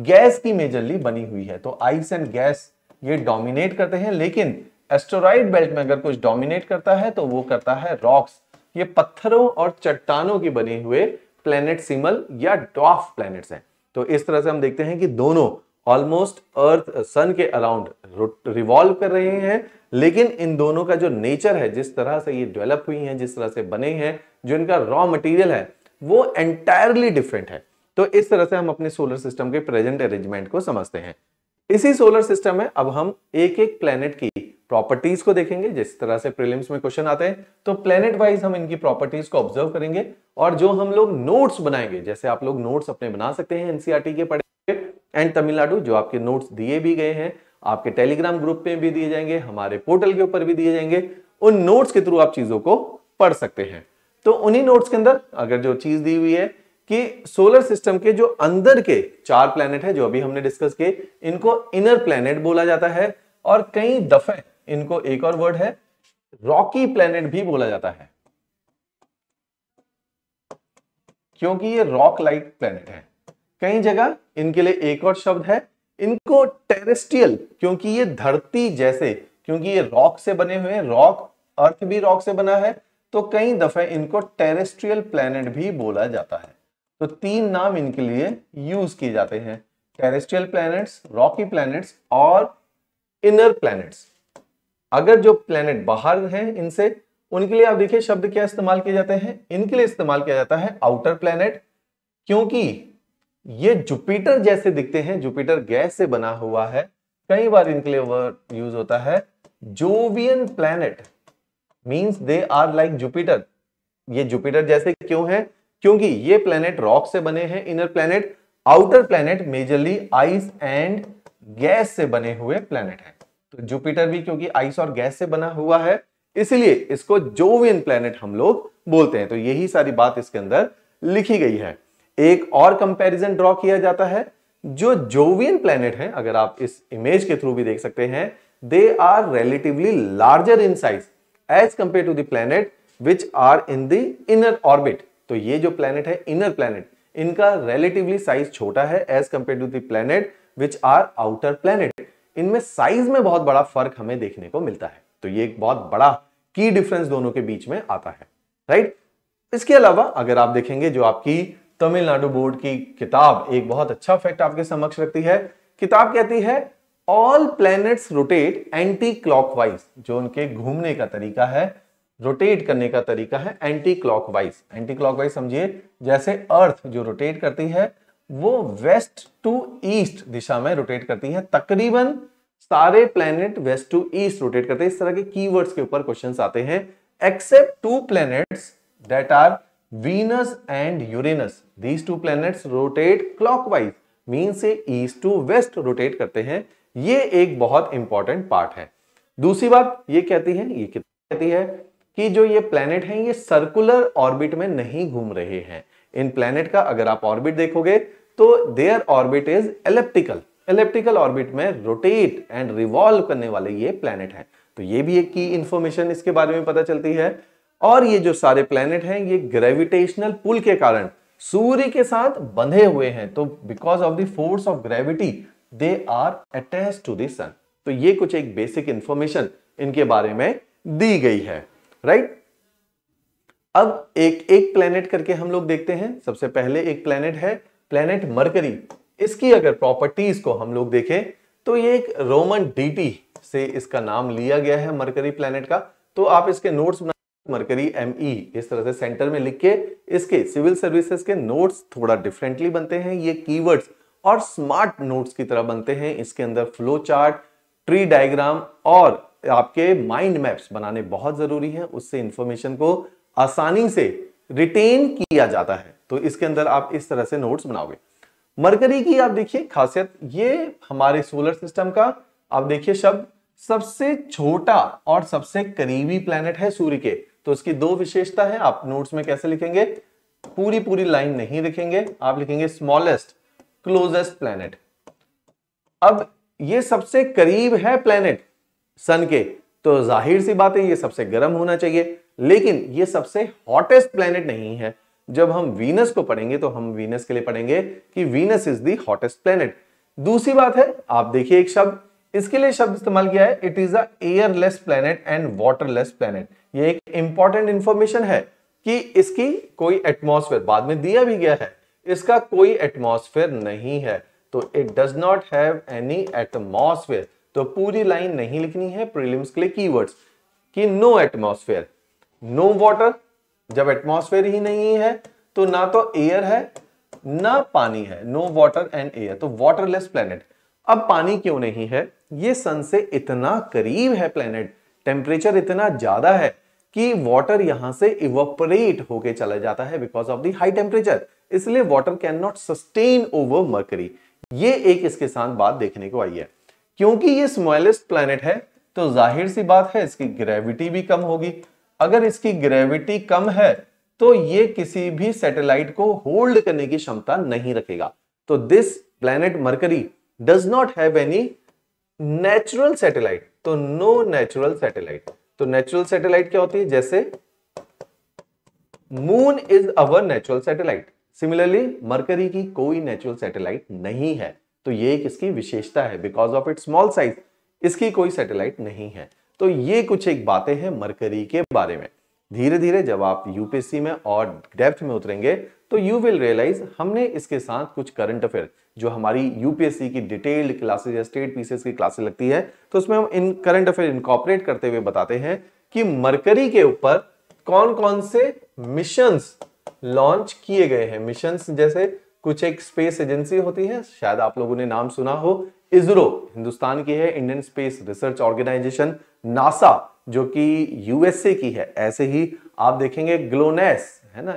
गैस की मेजरली बनी हुई है तो आइस एंड गैस ये डोमिनेट करते हैं लेकिन एस्टोराइड बेल्ट में अगर कुछ डोमिनेट करता है तो वो करता है रॉक्स ये पत्थरों और चट्टानों की बने हुए प्लेनेट सिमल या डॉफ प्लैनेट्स हैं तो इस तरह से हम देखते हैं कि दोनों ऑलमोस्ट अर्थ सन के अराउंड रिवॉल्व कर रहे हैं लेकिन इन दोनों का जो नेचर है जिस तरह से ये डेवलप हुई हैं जिस तरह से बने हैं जो इनका रॉ मटेरियल है वो एंटायरली डिफरेंट है तो इस तरह से हम अपने सोलर सिस्टम के प्रेजेंट अरेंजमेंट को समझते हैं इसी सोलर सिस्टम में अब हम एक एक प्लेनेट की प्रॉपर्टीज को देखेंगे जिस तरह से प्रीलिम्स में क्वेश्चन आते हैं तो प्लेनेट वाइज हम इनकी प्रॉपर्टीज को ऑब्जर्व करेंगे और जो हम लोग नोट्स बनाएंगे जैसे आप लोग नोट्स अपने बना सकते हैं एनसीआरटी e के पढ़े एंड तमिलनाडु जो आपके नोट्स दिए भी गए हैं आपके टेलीग्राम ग्रुप में भी दिए जाएंगे हमारे पोर्टल के ऊपर भी दिए जाएंगे उन नोट्स के थ्रू आप चीजों को पढ़ सकते हैं तो उन्हीं नोट्स के अंदर अगर जो चीज दी हुई है कि सोलर सिस्टम के जो अंदर के चार प्लैनेट है जो अभी हमने डिस्कस किए इनको इनर प्लैनेट बोला जाता है और कई दफे इनको एक और वर्ड है रॉकी प्लैनेट भी बोला जाता है क्योंकि ये रॉक लाइट प्लैनेट है कई जगह इनके लिए एक और शब्द है इनको टेरेस्ट्रियल क्योंकि ये धरती जैसे क्योंकि ये रॉक से बने हुए हैं रॉक अर्थ भी रॉक से बना है तो कई दफे इनको टेरेस्ट्रियल प्लेनेट भी बोला जाता है तो तीन नाम इनके लिए यूज किए जाते हैं टेरेस्ट्रियल प्लैनेट्स रॉकी प्लैनेट्स और इनर प्लैनेट्स अगर जो प्लैनेट बाहर हैं इनसे उनके लिए आप देखिए शब्द क्या इस्तेमाल किए जाते हैं इनके लिए इस्तेमाल किया जाता है आउटर प्लैनेट क्योंकि ये जुपिटर जैसे दिखते हैं जुपिटर गैस से बना हुआ है कई बार इनके लिए वर्ड यूज होता है Jovian planet means they are like Jupiter ये जुपिटर जैसे क्यों है क्योंकि ये प्लैनेट रॉक से बने हैं inner planet outer planet majorly ice and gas से बने हुए प्लैनेट है तो जुपिटर भी क्योंकि आइस और गैस से बना हुआ है इसलिए इसको जोवियन प्लैनेट हम लोग बोलते हैं तो यही सारी बात इसके अंदर लिखी गई है एक और कंपैरिजन ड्रॉ किया जाता है जो जोवियन प्लेनेट हैं अगर आप इस इमेज के थ्रू भी देख सकते हैं they are relatively larger in size as compare to the planet which are in the inner orbit तो ये जो प्लेनेट है इनर प्लेनेट इनका रिलेटिवली साइज छोटा है as compare to the planet which are outer planet इनमें साइज में बहुत बड़ा फर्क हमें देखने को मिलता है तो ये एक बहुत बड़ा की डिफरेंस दोनों के बीच में आता है राइट इसके अलावा अगर आप देखेंगे जो आपकी तमिलनाडु बोर्ड की किताब एक बहुत अच्छा फैक्ट आपके समक्ष रखती है किताब कहती है all planets rotate anti clockwise जो उनके घूमने का तरीका है रोटेट करने का तरीका है एंटी क्लॉकवाइज एंटी क्लॉकवाइज समझिए जैसे अर्थ जो रोटेट करती है वो वेस्ट टू ईस्ट दिशा में रोटेट करती है तकरीबन सारे planet west to east rotate करते हैं इस तरह के कीवर्ड्स के ऊपर क्वेश्चंस आते हैं except two planets that are Venus and Uranus. These two planets rotate clockwise. Mean से ईस्ट टू वेस्ट रोटेट करते हैं ये एक बहुत इंपॉर्टेंट पार्ट है दूसरी बात ये कहती है ये कहती है कि जो ये प्लेनेट हैं ये सर्कुलर ऑर्बिट में नहीं घूम रहे हैं इन प्लेनेट का अगर आप ऑर्बिट देखोगे तो their orbit is elliptical elliptical orbit में रोटेट एंड रिवॉल्व करने वाले ये प्लेनेट हैं तो ये भी एक की इंफॉर्मेशन इसके बारे में पता चलती है और ये जो सारे प्लैनेट हैं ये ग्रेविटेशनल पुल के कारण सूर्य के साथ बंधे हुए हैं तो because of the force of gravity they are attach to the sun तो ये कुछ एक बेसिक इंफॉर्मेशन इनके बारे में दी गई है राइट right? अब एक एक प्लेनेट करके हम लोग देखते हैं सबसे पहले एक प्लेनेट है प्लेनेट मरकरी इसकी अगर प्रॉपर्टीज को हम लोग देखें तो ये एक रोमन डीटी से इसका नाम लिया गया है मरकरी प्लेनेट का तो आप इसके notes Mercury M E e, इस तरह से सेंटर में लिख के इसके सिविल सर्विसेज के नोट्स थोड़ा डिफरेंटली बनते हैं ये कीवर्ड्स और स्मार्ट नोट्स की तरह बनते हैं इसके अंदर फ्लो चार्ट ट्री डायग्राम और आपके माइंड मैप्स बनाने बहुत जरूरी है उससे इंफॉर्मेशन को आसानी से रिटेन किया जाता है तो इसके अंदर आप इस तरह से नोट्स बनाओगे मरकरी की आप देखिए खासियत ये हमारे सोलर सिस्टम का आप देखिए शब्द सबसे छोटा और सबसे करीबी प्लेनेट है सूर्य के तो इसकी दो विशेषता है आप नोट्स में कैसे लिखेंगे पूरी पूरी लाइन नहीं लिखेंगे आप लिखेंगे स्मॉलेस्ट क्लोजेस्ट प्लेनेट अब ये सबसे करीब है प्लेनेट सन के तो जाहिर सी बात है ये सबसे गर्म होना चाहिए लेकिन ये सबसे हॉटेस्ट प्लेनेट नहीं है जब हम वीनस को पढ़ेंगे तो हम वीनस के लिए पढ़ेंगे कि Venus is the hottest planet दूसरी बात है आप देखिए एक शब्द इसके लिए शब्द इस्तेमाल किया है it is a airless planet and waterless planet ये एक इंपॉर्टेंट इंफॉर्मेशन है कि इसकी कोई एटमॉस्फेयर बाद में दिया भी गया है इसका कोई एटमॉस्फेयर नहीं है तो it does not have any atmosphere तो पूरी लाइन नहीं लिखनी है प्रीलिम्स के लिए कीवर्ड्स कि नो एटमॉस्फेयर नो वाटर जब एटमॉस्फेयर ही नहीं है तो ना तो एयर है ना पानी है नो वाटर एंड एयर तो वाटरलेस प्लेनेट अब पानी क्यों नहीं है ये सन से इतना करीब है प्लेनेट टेम्परेचर इतना ज्यादा है कि वाटर यहां से इवोपरेट होके चला जाता है because of the high temperature इसलिए water can not sustain over Mercury ये एक इसके साथ बात देखने को आई है क्योंकि ये स्मॉलेस्ट प्लैनेट है तो जाहिर सी बात है इसकी ग्रेविटी भी कम होगी अगर इसकी ग्रेविटी कम है तो ये किसी भी सैटेलाइट को होल्ड करने की क्षमता नहीं रखेगा तो this planet Mercury does not have any natural satellite तो नो नेचुरल सैटेलाइट तो नेचुरल सैटेलाइट क्या होती है जैसे moon is our natural satellite similarly Mercury की कोई नेचुरल सैटेलाइट नहीं है तो ये एक इसकी विशेषता है because of it small size इसकी कोई सैटेलाइट नहीं है तो ये कुछ एक बातें हैं मरकरी के बारे में धीरे धीरे जब आप यूपीएससी में और डेप्थ में उतरेंगे तो यू विल रियलाइज हमने इसके साथ कुछ करंट अफेयर जो हमारी यूपीएससी की डिटेल्ड क्लासेज या स्टेट पीसेस की क्लासेज लगती है तो उसमें हम इन करंट अफेयर इनकॉपरेट करते हुए बताते हैं कि मरकरी के ऊपर कौन कौन से मिशंस लॉन्च किए गए हैं मिशंस जैसे कुछ एक स्पेस एजेंसी होती है शायद आप लोगों ने नाम सुना हो इसरो हिंदुस्तान की है Indian space research organisation NASA जो कि यूएसए की है ऐसे ही आप देखेंगे ग्लोनेस है ना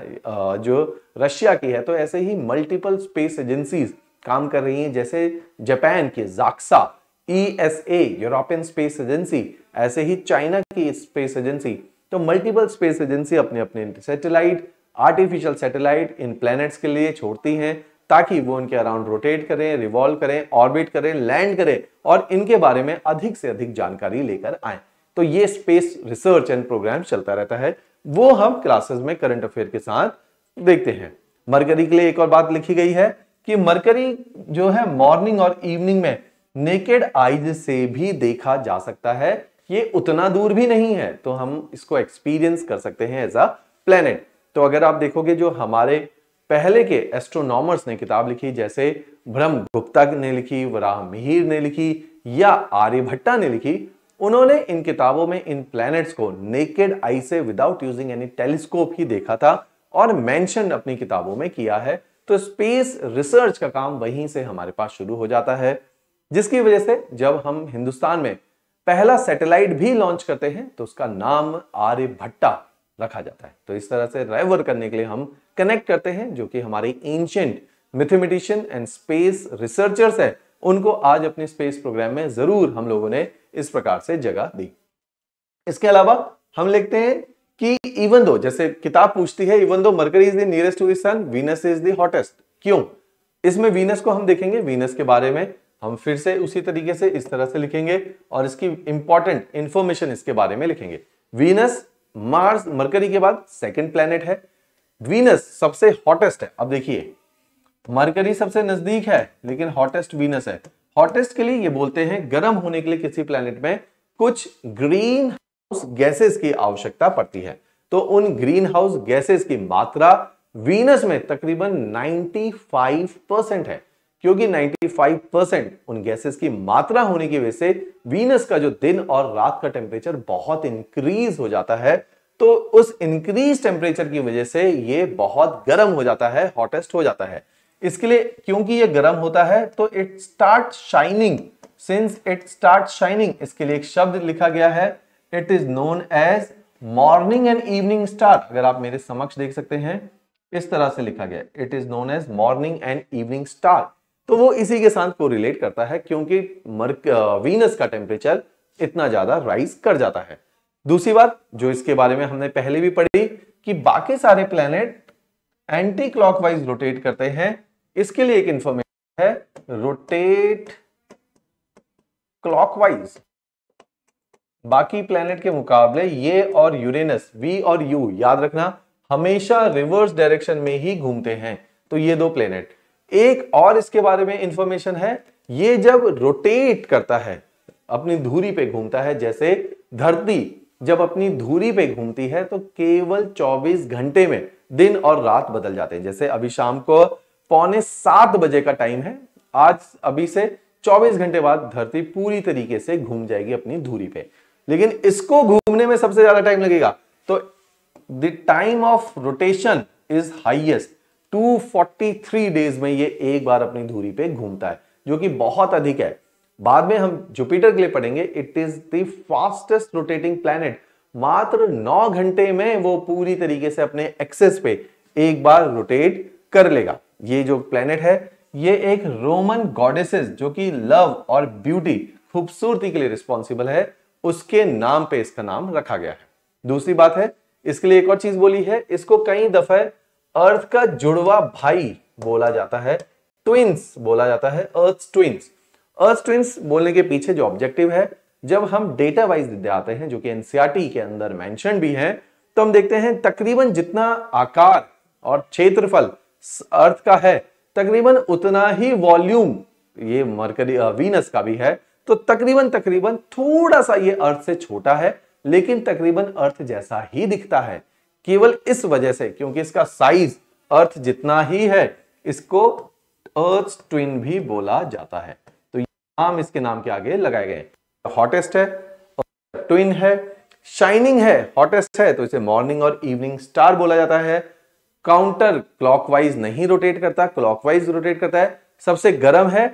जो रशिया की है तो ऐसे ही मल्टीपल स्पेस एजेंसीज काम कर रही हैं जैसे जापान के JAXA E S A European space agency ऐसे ही चाइना की स्पेस एजेंसी तो मल्टीपल स्पेस एजेंसी अपने अपने सैटेलाइट आर्टिफिशियल सैटेलाइट इन प्लैनेट्स के लिए छोड़ती हैं ताकि वो इनके अराउंड रोटेट करें रिवॉल्व करें ऑर्बिट करें लैंड करें और इनके बारे में अधिक से अधिक जानकारी लेकर आए तो ये स्पेस रिसर्च एंड प्रोग्राम चलता रहता है वो हम क्लासेस में करंट अफेयर के साथ देखते हैं मरकरी के लिए एक और बात लिखी गई है कि मरकरी जो है मॉर्निंग और इवनिंग में नेकेड आइज से भी देखा जा सकता है ये उतना दूर भी नहीं है तो हम इसको एक्सपीरियंस कर सकते हैं एज अ प्लेनेट तो अगर आप देखोगे जो हमारे पहले के एस्ट्रोनॉमर्स ने किताब लिखी जैसे ब्रह्म गुप्ता ने लिखी वराह मिहिर ने लिखी या आर्यभट्टा ने लिखी उन्होंने इन किताबों में इन प्लैनेट्स को नेकेड आई से विदाउट यूजिंग एनी टेलीस्कोप ही देखा था और मेंशन अपनी किताबों में किया है तो स्पेस रिसर्च का काम वहीं से हमारे पास शुरू हो जाता है जिसकी वजह से जब हम हिंदुस्तान में पहला सैटेलाइट भी लॉन्च करते हैं तो उसका नाम आर्य भट्टा रखा जाता है तो इस तरह से रेवर करने के लिए हम कनेक्ट करते हैं जो कि हमारे ancient mathematician and space researchers है उनको आज अपने स्पेस प्रोग्राम में जरूर हम लोगों ने इस प्रकार से जगह दी इसके अलावा हम लिखते हैं कि इवन दो जैसे किताब पूछती है even though Mercury is the nearest to sun Venus is the hottest क्यों इसमें वीनस को हम देखेंगे वीनस के बारे में हम फिर से उसी तरीके से इस तरह से लिखेंगे और इसकी इंपॉर्टेंट इंफॉर्मेशन इसके बारे में लिखेंगे वीनस मार्स मरकरी के बाद सेकेंड प्लेनेट है वीनस सबसे हॉटेस्ट है अब देखिए मरकरी सबसे नजदीक है लेकिन हॉटेस्ट वीनस है हॉटेस्ट के लिए ये बोलते हैं गर्म होने के लिए किसी प्लेनेट में कुछ ग्रीन हाउस गैसेस की आवश्यकता पड़ती है तो उन ग्रीन हाउस गैसेस की मात्रा वीनस में तकरीबन 95 परसेंट है क्योंकि 95 परसेंट उन गैसेस की मात्रा होने की वजह से वीनस का जो दिन और रात का टेम्परेचर बहुत इंक्रीज हो जाता है तो उस इंक्रीज टेम्परेचर की वजह से ये बहुत गर्म हो जाता है हॉटेस्ट हो जाता है इसके लिए क्योंकि ये गर्म होता है तो it start shining since it start shining इसके लिए एक शब्द लिखा गया है it is known as morning and evening star अगर आप मेरे समक्ष देख सकते हैं इस तरह से लिखा गया it is known as morning and evening star तो वो इसी के साथ को रिलेट करता है क्योंकि वीनस का टेम्परेचर इतना ज्यादा राइज कर जाता है दूसरी बात जो इसके बारे में हमने पहले भी पढ़ी कि बाकी सारे प्लेनेट एंटी क्लॉकवाइज रोटेट करते हैं इसके लिए एक इंफॉर्मेशन है रोटेट क्लॉकवाइज बाकी प्लेनेट के मुकाबले ये और यूरेनस वी और यू याद रखना हमेशा रिवर्स डायरेक्शन में ही घूमते हैं तो ये दो प्लेनेट एक और इसके बारे में इंफॉर्मेशन है ये जब रोटेट करता है अपनी धूरी पे घूमता है जैसे धरती जब अपनी धूरी पे घूमती है तो केवल 24 घंटे में दिन और रात बदल जाते हैं जैसे अभी शाम को पौने सात बजे का टाइम है आज अभी से 24 घंटे बाद धरती पूरी तरीके से घूम जाएगी अपनी धूरी पे लेकिन इसको घूमने में सबसे ज्यादा टाइम लगेगा तो the time of rotation is highest 243 days में ये एक बार अपनी धूरी पे घूमता है जो कि बहुत अधिक है बाद में हम जुपिटर के लिए पढ़ेंगे it is the fastest rotating planet मात्र 9 घंटे में वो पूरी तरीके से अपने एक्सेस पे एक बार रोटेट कर लेगा ये जो प्लैनेट है ये एक रोमन गॉडेसेस जो कि लव और ब्यूटी खूबसूरती के लिए रिस्पॉन्सिबल है उसके नाम पे इसका नाम रखा गया है दूसरी बात है इसके लिए एक और चीज बोली है इसको कई दफे अर्थ का जुड़वा भाई बोला जाता है ट्विंस बोला जाता है अर्थ ट्विंस अर्थ ट्विंस बोलने के पीछे जो ऑब्जेक्टिव है जब हम डेटा वाइज आते हैं जो कि एनसीआरटी e के अंदर मेंशन भी है तो हम देखते हैं तकरीबन जितना आकार और क्षेत्रफल अर्थ का है तकरीबन उतना ही वॉल्यूम ये मरकरी वीनस का भी है तो तकरीबन तकरीबन थोड़ा सा ये अर्थ से छोटा है लेकिन तकरीबन अर्थ जैसा ही दिखता है केवल इस वजह से क्योंकि इसका साइज अर्थ जितना ही है इसको अर्थ ट्विन भी बोला जाता है तो नाम इसके नाम के आगे लगाए गए हॉटेस्ट है ट्विन है शाइनिंग है हॉटेस्ट है तो इसे मॉर्निंग और इवनिंग स्टार बोला जाता है काउंटर क्लॉकवाइज नहीं रोटेट करता क्लॉकवाइज रोटेट करता है सबसे गर्म है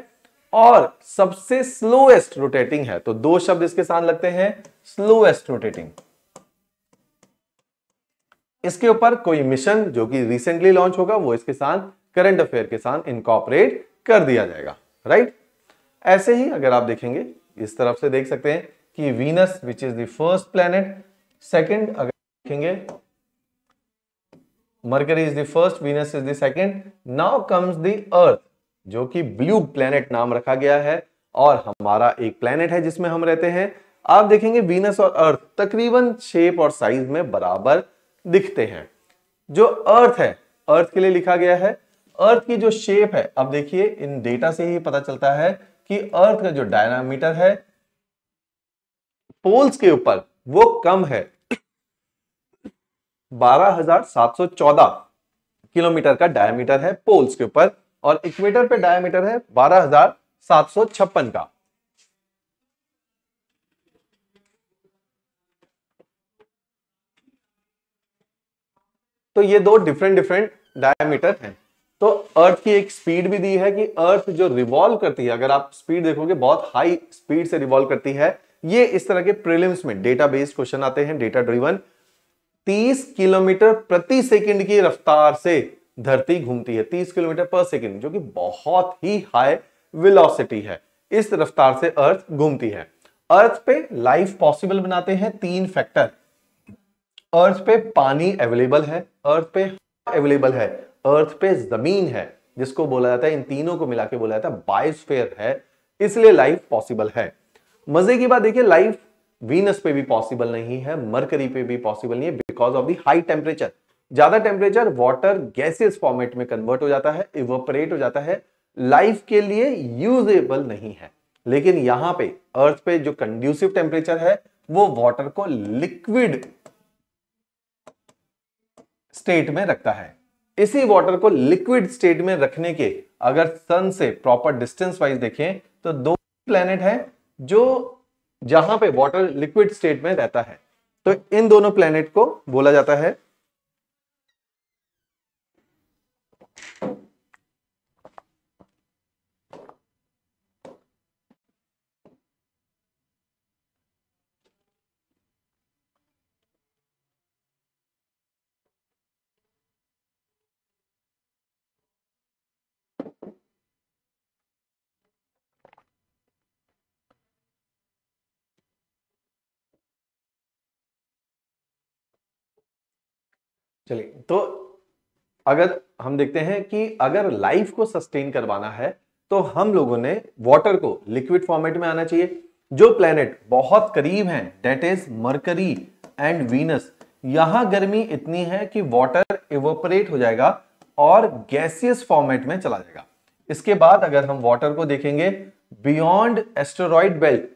और सबसे स्लोएस्ट रोटेटिंग है तो दो शब्द इसके साथ लगते हैं स्लोएस्ट रोटेटिंग इसके ऊपर कोई मिशन जो कि रिसेंटली लॉन्च होगा वो इसके साथ करंट अफेयर के साथ इनकॉपरेट कर दिया जाएगा राइट ऐसे ही अगर आप देखेंगे इस तरफ से देख सकते हैं कि Venus which is the first planet second अगर देखेंगे Mercury is the first Venus is the second now comes the earth जो कि ब्लू प्लेनेट नाम रखा गया है और हमारा एक प्लेनेट है जिसमें हम रहते हैं आप देखेंगे वीनस और अर्थ तकरीबन शेप और साइज में बराबर दिखते हैं जो अर्थ है अर्थ के लिए लिखा गया है अर्थ की जो शेप है अब देखिए इन डेटा से ही पता चलता है कि अर्थ का जो डायनामीटर है पोल्स के ऊपर वो कम है 12,714 किलोमीटर का डायमीटर है पोल्स के ऊपर और इक्वेटर पे डायमीटर है बारह हजार सात सौ छप्पन का तो ये दो डिफरेंट डिफरेंट डायमीटर हैं तो अर्थ की एक स्पीड भी दी है कि अर्थ जो रिवॉल्व करती है अगर आप स्पीड देखोगे बहुत हाई स्पीड से रिवॉल्व करती है ये इस तरह के प्रीलिम्स में डेटा बेस्ड क्वेश्चन आते हैं डेटा ड्रिवन 30 किलोमीटर प्रति सेकंड की रफ्तार से धरती घूमती है 30 किलोमीटर पर सेकेंड जो कि बहुत ही हाई वेलोसिटी है इस रफ्तार से अर्थ घूमती है अर्थ पे लाइफ पॉसिबल बनाते हैं तीन फैक्टर अर्थ पे पानी अवेलेबल है अर्थ पे अवेलेबल है अर्थ पे जमीन है जिसको बोला जाता है इन तीनों को मिला के बोला जाता है बायोस्फेयर है इसलिए लाइफ पॉसिबल है मजे की बात देखिए लाइफ वीनस पे भी पॉसिबल नहीं है मरकरी पे भी पॉसिबल नहीं है because of the high temperature ज्यादा टेम्परेचर वाटर गैसेस फॉर्मेट में कन्वर्ट हो जाता है इवोपरेट हो जाता है लाइफ के लिए यूजेबल नहीं है लेकिन यहां पे अर्थ पे जो कंड्यूसिव टेम्परेचर है वो वाटर को लिक्विड स्टेट में रखता है इसी वाटर को लिक्विड स्टेट में रखने के अगर सन से प्रॉपर डिस्टेंस वाइज देखें तो दो प्लेनेट है जो जहां पे वाटर लिक्विड स्टेट में रहता है तो इन दोनों प्लेनेट को बोला जाता है चलिए तो अगर हम देखते हैं कि अगर लाइफ को सस्टेन करवाना है तो हम लोगों ने वाटर को लिक्विड फॉर्मेट में आना चाहिए जो प्लेनेट बहुत करीब हैं that is Mercury and Venus यहां गर्मी इतनी है कि वाटर इवोपरेट हो जाएगा और गैसियस फॉर्मेट में चला जाएगा इसके बाद अगर हम वाटर को देखेंगे बियॉन्ड एस्टोरॉइड बेल्ट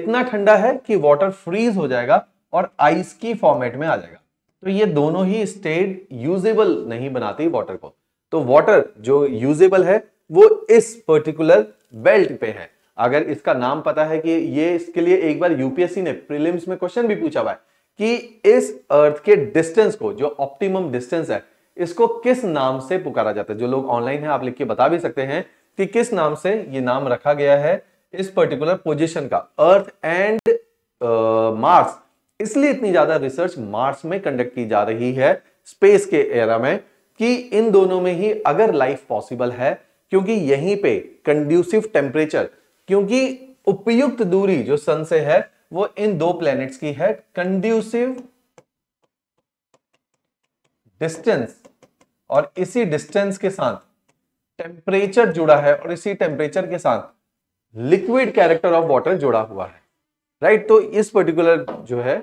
इतना ठंडा है कि वाटर फ्रीज हो जाएगा और आइस की फॉर्मेट में आ जाएगा तो ये दोनों ही स्टेट यूजेबल नहीं बनाती वाटर को तो वाटर जो यूजेबल है वो इस पर्टिकुलर बेल्ट पे है अगर इसका नाम पता है कि ये इसके लिए एक बार यूपीएससी ने प्रीलिम्स में क्वेश्चन भी पूछा हुआ है कि इस अर्थ के डिस्टेंस को जो ऑप्टिमम डिस्टेंस है इसको किस नाम से पुकारा जाता है जो लोग ऑनलाइन है आप लिख के बता भी सकते हैं कि किस नाम से ये नाम रखा गया है इस पर्टिकुलर पोजिशन का अर्थ एंड मार्स इसलिए इतनी ज्यादा रिसर्च मार्स में कंडक्ट की जा रही है स्पेस के एरा में कि इन दोनों में ही अगर लाइफ पॉसिबल है क्योंकि यहीं पे कंड्यूसिव टेम्परेचर क्योंकि उपयुक्त दूरी जो सन से है वो इन दो प्लैनेट्स की है कंड्यूसिव डिस्टेंस और इसी डिस्टेंस के साथ टेम्परेचर जुड़ा है और इसी टेम्परेचर के साथ लिक्विड कैरेक्टर ऑफ वाटर जुड़ा हुआ है राइट right? तो इस पर्टिकुलर जो है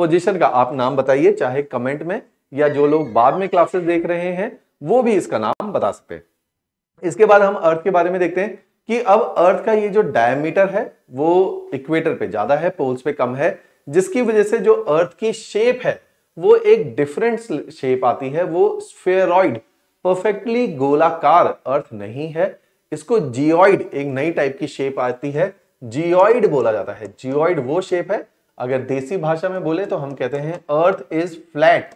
पोजीशन का आप नाम बताइए चाहे कमेंट में या जो लोग बाद में क्लासेस देख रहे हैं वो भी इसका नाम बता सकते हैं इसके बाद हम अर्थ के बारे में देखते हैं कि अब अर्थ का ये जो डायमीटर है वो इक्वेटर पे ज्यादा है पोल्स पे कम है जिसकी वजह से जो अर्थ की शेप है वो एक डिफरेंट शेप आती है वो स्फेरॉइड परफेक्टली गोलाकार अर्थ नहीं है इसको जियोइड एक नई टाइप की शेप आती है जियोइड बोला जाता है जियोइड वो शेप है अगर देसी भाषा में बोले तो हम कहते हैं earth is flat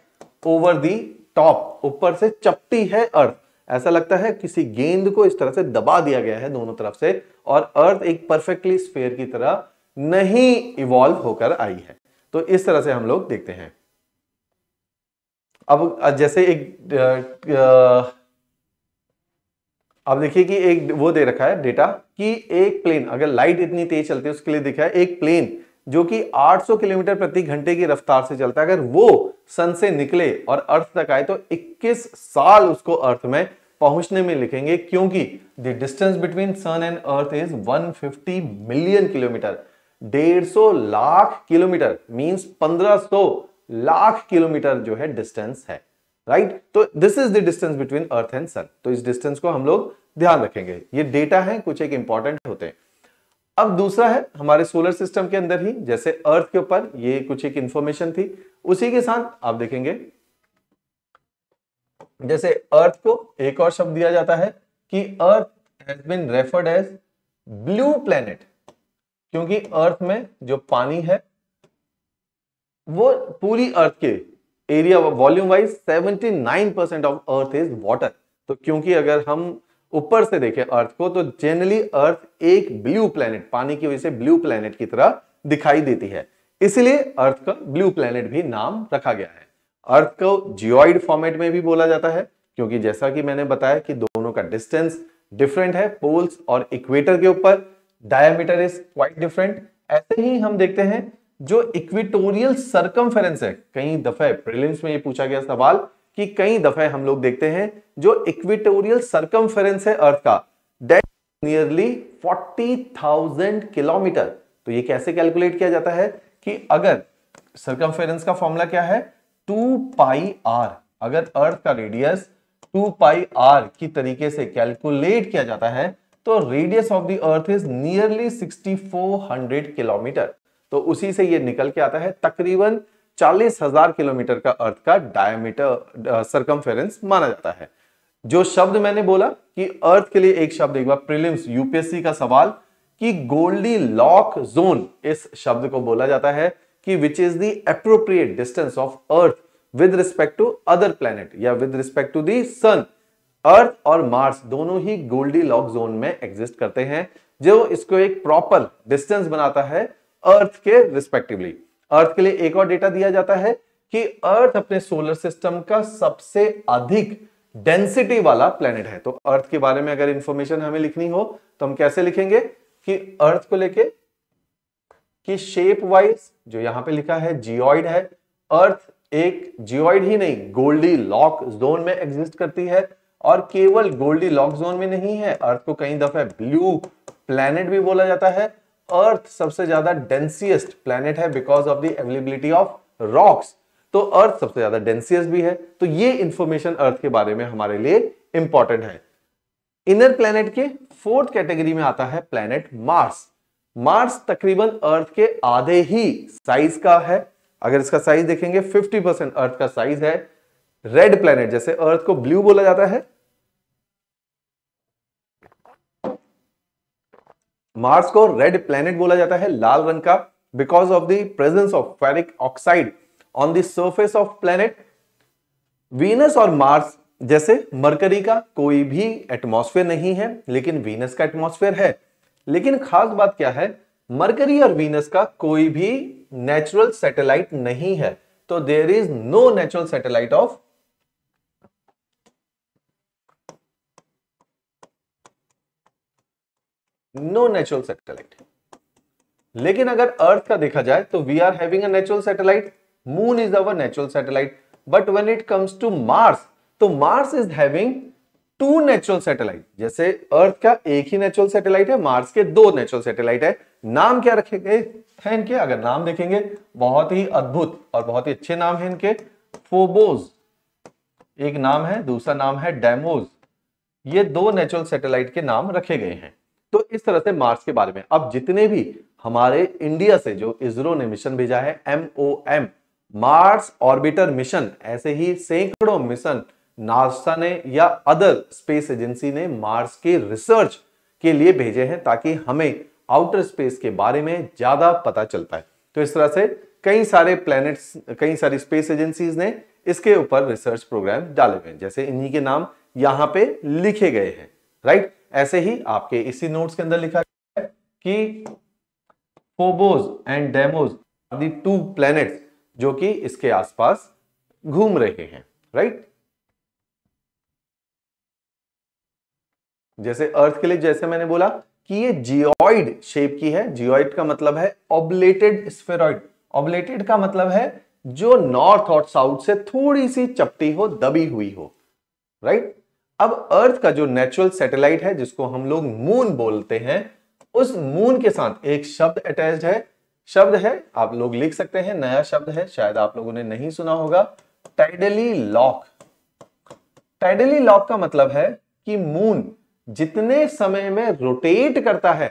over the top ऊपर से चपटी है अर्थ ऐसा लगता है किसी गेंद को इस तरह से दबा दिया गया है दोनों तरफ से और अर्थ एक परफेक्टली स्फेयर की तरह नहीं इवॉल्व होकर आई है तो इस तरह से हम लोग देखते हैं अब जैसे एक अब देखिए कि एक वो दे रखा है डेटा कि एक प्लेन अगर लाइट इतनी तेज चलती है उसके लिए दिखा है एक प्लेन जो कि 800 किलोमीटर प्रति घंटे की रफ्तार से चलता है अगर वो सन से निकले और अर्थ तक आए तो 21 साल उसको अर्थ में पहुंचने में लिखेंगे क्योंकि the distance between sun and earth is 150 million kilometre 150 lakh kilometre means 1500 lakh kilometre जो है डिस्टेंस है राइट right? तो this is the distance between earth and sun तो इस डिस्टेंस को हम लोग ध्यान रखेंगे ये डेटा है कुछ एक इंपॉर्टेंट होते हैं अब दूसरा है हमारे सोलर सिस्टम के अंदर ही जैसे अर्थ के ऊपर ये कुछ एक इंफॉर्मेशन थी उसी के साथ आप देखेंगे जैसे अर्थ को एक और शब्द दिया जाता है कि earth has been referred as blue planet क्योंकि अर्थ में जो पानी है वो पूरी अर्थ के area volume wise 79 percent of earth is water तो क्योंकि अगर हम ऊपर से देखें अर्थ को तो जनरली अर्थ एक ब्लू प्लैनेट पानी की वजह से ब्लू प्लैनेट की तरह दिखाई देती है इसलिए अर्थ का ब्लू प्लैनेट भी नाम रखा गया है अर्थ को जियोइड फॉर्मेट में भी बोला जाता है क्योंकि जैसा कि मैंने बताया कि दोनों का डिस्टेंस डिफरेंट है पोल्स और इक्वेटर के ऊपर डायमीटर इज क्वाइट डिफरेंट ऐसे ही हम देखते हैं जो इक्वेटोरियल सरकमफेरेंस है कई दफे प्रिलिम्स में ये पूछा गया सवाल कि कई दफे हम लोग देखते हैं जो इक्विटोरियल सर्कमफेरेंस है अर्थ का डेट नियरली 40,000 किलोमीटर तो ये कैसे कैलकुलेट किया जाता है कि अगर सर्कमफेरेंस का फॉर्मूला क्या है टू पाई आर अगर अर्थ का रेडियस टू पाई आर की तरीके से कैलकुलेट किया जाता है तो radius of the earth is nearly 6400 kilometre तो उसी से ये निकल के आता है तकरीबन चालीस हजार किलोमीटर का अर्थ का डायमीटर सरकमफेरेंस माना जाता है जो शब्द मैंने बोला कि अर्थ के लिए एक शब्द एक बार प्रिलिम्स यूपीएससी का सवाल कि गोल्डी लॉक जोन इस शब्द को बोला जाता है कि which is the appropriate distance of earth with respect to other planet या with respect to the sun earth और मार्स दोनों ही गोल्डी लॉक जोन में एग्जिस्ट करते हैं जो इसको एक प्रॉपर डिस्टेंस बनाता है अर्थ के रिस्पेक्टिवली अर्थ के लिए एक और डेटा दिया जाता है कि अर्थ अपने सोलर सिस्टम का सबसे अधिक डेंसिटी वाला प्लेनेट है तो अर्थ के बारे में अगर इंफॉर्मेशन हमें लिखनी हो तो हम कैसे लिखेंगे कि अर्थ को लेके कि शेप वाइज जो यहां पे लिखा है जियोइड है अर्थ एक जियोइड ही नहीं गोल्डी लॉक जोन में एग्जिस्ट करती है और केवल गोल्डी लॉक जोन में नहीं है अर्थ को कई दफे ब्लू प्लैनेट भी बोला जाता है अर्थ सबसे ज्यादा डेंसियस्ट प्लैनेट है because of the availability of rocks तो अर्थ सबसे ज्यादा डेंसीस्ट भी है तो ये इंफॉर्मेशन अर्थ के बारे में हमारे लिए इंपॉर्टेंट है इनर प्लेनेट के फोर्थ कैटेगरी में आता है प्लेनेट मार्स मार्स तकरीबन अर्थ के आधे ही साइज का है अगर इसका साइज देखेंगे 50 परसेंट अर्थ का साइज है रेड प्लेनेट जैसे अर्थ को ब्लू बोला जाता है मार्स को रेड प्लेनेट बोला जाता है लाल रंग का because of the presence of ferric oxide on the surface of planet Venus और मार्स जैसे मरकरी का कोई भी एटमॉस्फेयर नहीं है लेकिन वीनस का एटमॉस्फेयर है लेकिन खास बात क्या है मरकरी और वीनस का कोई भी नेचुरल सैटेलाइट नहीं है तो there is no natural satellite of no natural satellite लेकिन अगर अर्थ का देखा जाए तो we are having a natural satellite moon is our natural satellite but when it comes to Mars तो Mars is having two natural satellite जैसे earth का एक ही नेचुरल सैटेलाइट है मार्स के दो नेचुरल सैटेलाइट है नाम क्या रखेंगे हैं इनके अगर नाम देखेंगे बहुत ही अद्भुत और बहुत ही अच्छे नाम है इनके फोबोज एक नाम है दूसरा नाम है डेमोज ये दो नेचुरल सैटेलाइट के नाम रखे गए हैं तो इस तरह से मार्स के बारे में अब जितने भी हमारे इंडिया से जो इसरो ने मिशन भेजा है M O M Mars orbiter mission ऐसे ही सैकड़ों मिशन नासा ने या अदर स्पेस एजेंसी ने मार्स के रिसर्च के लिए भेजे हैं ताकि हमें आउटर स्पेस के बारे में ज्यादा पता चल पाए तो इस तरह से कई सारे प्लैनेट्स कई सारी स्पेस एजेंसीज ने इसके ऊपर रिसर्च प्रोग्राम डाले हुए हैं जैसे इन्हीं के नाम यहां पे लिखे गए हैं राइट ऐसे ही आपके इसी नोट्स के अंदर लिखा है कि Phobos and Deimos the two planets जो कि इसके आसपास घूम रहे हैं राइट जैसे अर्थ के लिए जैसे मैंने बोला कि ये जियोइड शेप की है जियोइड का मतलब है ऑबलेटेड स्फेरॉइड ऑबलेटेड का मतलब है जो नॉर्थ और साउथ से थोड़ी सी चपटी हो दबी हुई हो राइट अब अर्थ का जो नेचुरल सैटेलाइट है जिसको हम लोग मून बोलते हैं उस मून के साथ एक शब्द अटैच है शब्द है आप लोग लिख सकते हैं नया शब्द है शायद आप लोगों ने नहीं सुना होगा टाइडली लॉक टाइडली लॉक का मतलब है कि मून जितने समय में रोटेट करता है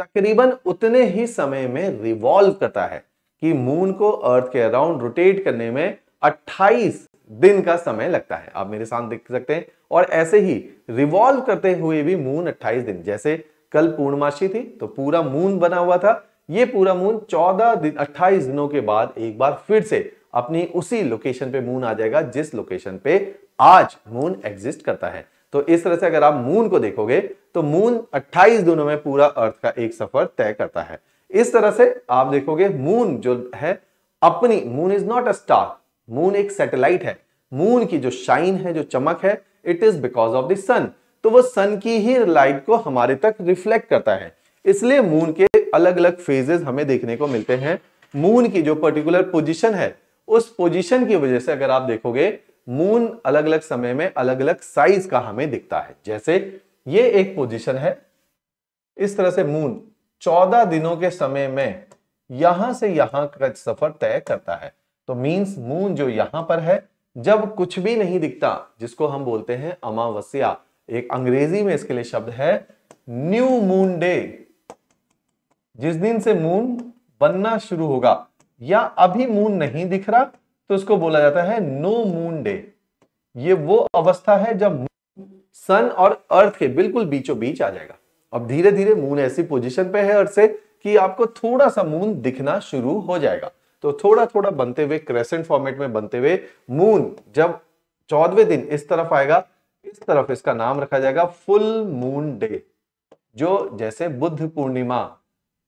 तकरीबन उतने ही समय में रिवॉल्व करता है कि मून को अर्थ के अराउंड रोटेट करने में 28 दिन का समय लगता है आप मेरे साथ देख सकते हैं और ऐसे ही रिवॉल्व करते हुए भी मून 28 दिन जैसे कल पूर्णमाशी थी तो पूरा मून बना हुआ था ये पूरा मून 14 दिन 28 दिनों के बाद एक बार फिर से अपनी उसी लोकेशन पे मून आ जाएगा जिस लोकेशन पे आज मून एग्जिस्ट करता है तो इस तरह से अगर आप मून को देखोगे तो मून अट्ठाईस दिनों में पूरा अर्थ का एक सफर तय करता है इस तरह से आप देखोगे मून जो है अपनी moon is not a star moon एक सैटेलाइट है मून की जो शाइन है जो चमक है it is because of the sun तो वो सन की ही लाइट को हमारे तक रिफ्लेक्ट करता है इसलिए मून के अलग अलग फेजेस हमें देखने को मिलते हैं मून की जो पर्टिकुलर पोजीशन है उस पोजीशन की वजह से अगर आप देखोगे मून अलग अलग समय में अलग अलग साइज का हमें दिखता है जैसे ये एक पोजीशन है इस तरह से मून चौदह दिनों के समय में यहां से यहां का सफर तय करता है तो मीन्स मून जो यहां पर है जब कुछ भी नहीं दिखता जिसको हम बोलते हैं अमावस्या एक अंग्रेजी में इसके लिए शब्द है न्यू मून डे जिस दिन से मून बनना शुरू होगा या अभी मून नहीं दिख रहा तो इसको बोला जाता है नो मून डे ये वो अवस्था है जब सन और अर्थ के बिल्कुल बीचों बीच आ जाएगा अब धीरे धीरे मून ऐसी पोजीशन पे है अर्थ से कि आपको थोड़ा सा मून दिखना शुरू हो जाएगा तो थोड़ा थोड़ा बनते हुए क्रेसेंट फॉर्मेट में बनते हुए मून जब चौदवे दिन इस तरफ आएगा इस तरफ इसका नाम रखा जाएगा फुल मून डे जो जैसे बुद्ध पूर्णिमा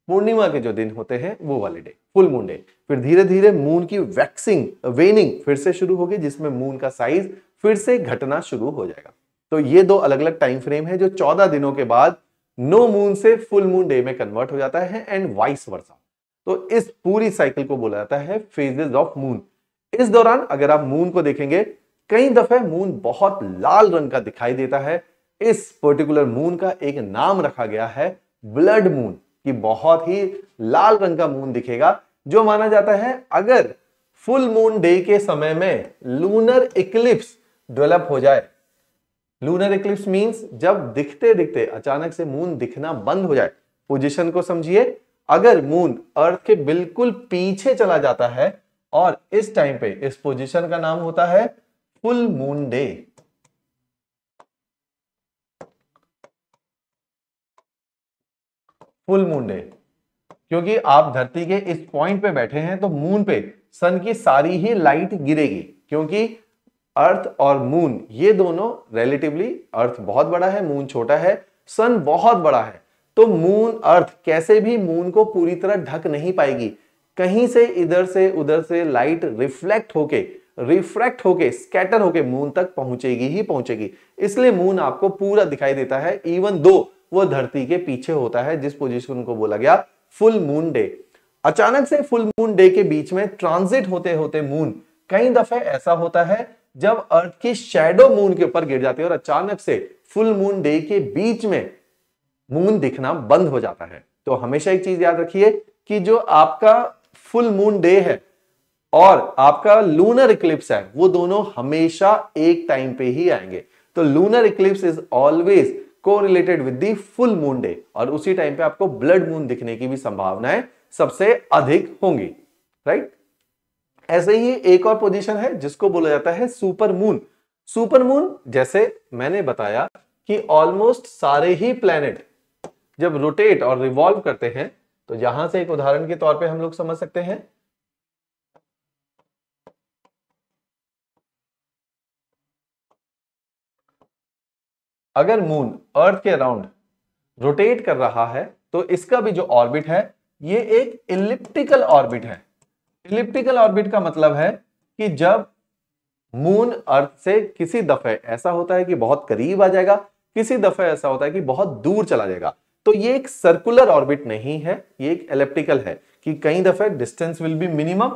पूर्णिमा के जो दिन होते हैं वो वाले डे फुल मून डे फिर धीरे धीरे मून की वैक्सिंग वेनिंग फिर से शुरू होगी जिसमें मून का साइज फिर से घटना शुरू हो जाएगा तो ये दो अलग अलग टाइम फ्रेम है जो चौदह दिनों के बाद नो मून से फुल मून डे में कन्वर्ट हो जाता है एंड वाइस वर्सा तो इस पूरी साइकिल को बोला जाता है फेजेज ऑफ मून इस दौरान अगर आप मून को देखेंगे कई दफे मून बहुत लाल रंग का दिखाई देता है इस पर्टिकुलर मून का एक नाम रखा गया है ब्लड मून कि बहुत ही लाल रंग का मून दिखेगा जो माना जाता है अगर फुल मून डे के समय में लूनर इक्लिप्स डेवलप हो जाए लूनर इक्लिप्स मींस जब दिखते दिखते अचानक से मून दिखना बंद हो जाए पोजीशन को समझिए अगर मून अर्थ के बिल्कुल पीछे चला जाता है और इस टाइम पे इस पोजीशन का नाम होता है full moon day full moon day क्योंकि आप धरती के इस पॉइंट पे बैठे हैं तो मून पे सन की सारी ही लाइट गिरेगी क्योंकि अर्थ और मून ये दोनों रिलेटिवली अर्थ बहुत बड़ा है मून छोटा है सन बहुत बड़ा है तो मून अर्थ कैसे भी मून को पूरी तरह ढक नहीं पाएगी कहीं से इधर से उधर से लाइट रिफ्लेक्ट होके रिफ्रैक्ट होके स्कैटर होके मून तक पहुंचेगी ही पहुंचेगी इसलिए मून आपको पूरा दिखाई देता है इवन दो वो धरती के पीछे होता है जिस पोजीशन को बोला गया फुल मून डे अचानक से फुल मून डे के बीच में ट्रांजिट होते होते मून कई दफे ऐसा होता है जब अर्थ की शेडो मून के ऊपर गिर जाती है और अचानक से फुल मून डे के बीच में मून दिखना बंद हो जाता है तो हमेशा एक चीज याद रखिए कि जो आपका फुल मून डे है और आपका लूनर इक्लिप्स है वो दोनों हमेशा एक टाइम पे ही आएंगे तो लूनर इक्लिप्स इज ऑलवेज को related with the full moon day और उसी टाइम पे आपको ब्लड मून दिखने की भी संभावनाएं सबसे अधिक होंगी राइट ऐसे ही एक और पोजीशन है जिसको बोला जाता है सुपर मून सुपर मून जैसे मैंने बताया कि ऑलमोस्ट सारे ही प्लैनेट जब रोटेट और रिवॉल्व करते हैं तो यहां से एक उदाहरण के तौर पे हम लोग समझ सकते हैं अगर मून अर्थ के अराउंड रोटेट कर रहा है तो इसका भी जो ऑर्बिट है ये एक इलिप्टिकल ऑर्बिट है इलिप्टिकल ऑर्बिट का मतलब है कि जब मून अर्थ से किसी दफे ऐसा होता है कि बहुत करीब आ जाएगा किसी दफे ऐसा होता है कि बहुत दूर चला जाएगा तो ये एक सर्कुलर ऑर्बिट नहीं है ये एक इलेप्टिकल है कि कई दफे डिस्टेंस विल बी मिनिमम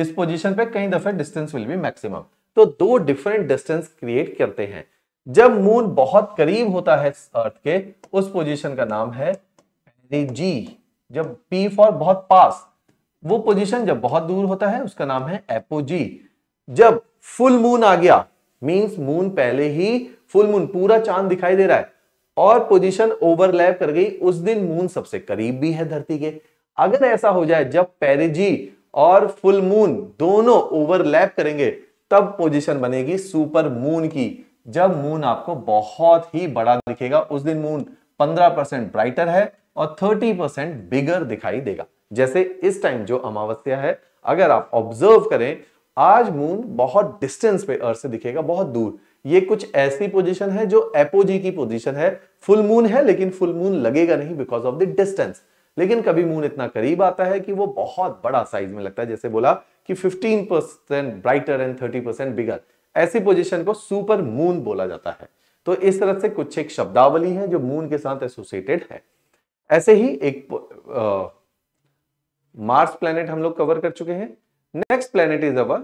इस पोजीशन पे कई दफे डिस्टेंस विल बी मैक्सिमम तो दो डिफरेंट डिस्टेंस क्रिएट करते हैं जब मून बहुत करीब होता है अर्थ के उस पोजीशन का नाम है जी जब पी फॉर बहुत पास वो पोजीशन जब बहुत दूर होता है उसका नाम है एपोजी जब फुल मून आ गया मींस मून पहले ही फुल मून पूरा चांद दिखाई दे रहा है और पोजीशन ओवरलैप कर गई उस दिन मून सबसे करीब भी है धरती के अगर ऐसा हो जाए जब पेरिजी और फुल मून दोनों ओवरलैप करेंगे तब पोजीशन बनेगी सुपर मून की जब मून आपको बहुत ही बड़ा दिखेगा उस दिन मून 15 परसेंट ब्राइटर है और 30 परसेंट बिगर दिखाई देगा जैसे इस टाइम जो अमावस्या है अगर आप ऑब्जर्व करें आज मून बहुत डिस्टेंस पे अर्थ से दिखेगा बहुत दूर ये कुछ ऐसी पोजीशन है जो एपोजी की पोजीशन है फुल मून है लेकिन फुल मून लगेगा नहीं बिकॉज ऑफ द डिस्टेंस लेकिन कभी मून इतना करीब आता है कि वो बहुत बड़ा साइज में लगता है जैसे बोला कि 15 percent brighter and 30 percent bigger ऐसी पोजीशन को सुपर मून बोला जाता है तो इस तरह से कुछ एक शब्दावली है जो मून के साथ एसोसिएटेड है ऐसे ही एक आ, मार्स प्लैनेट हम लोग कवर कर चुके हैं next planet is our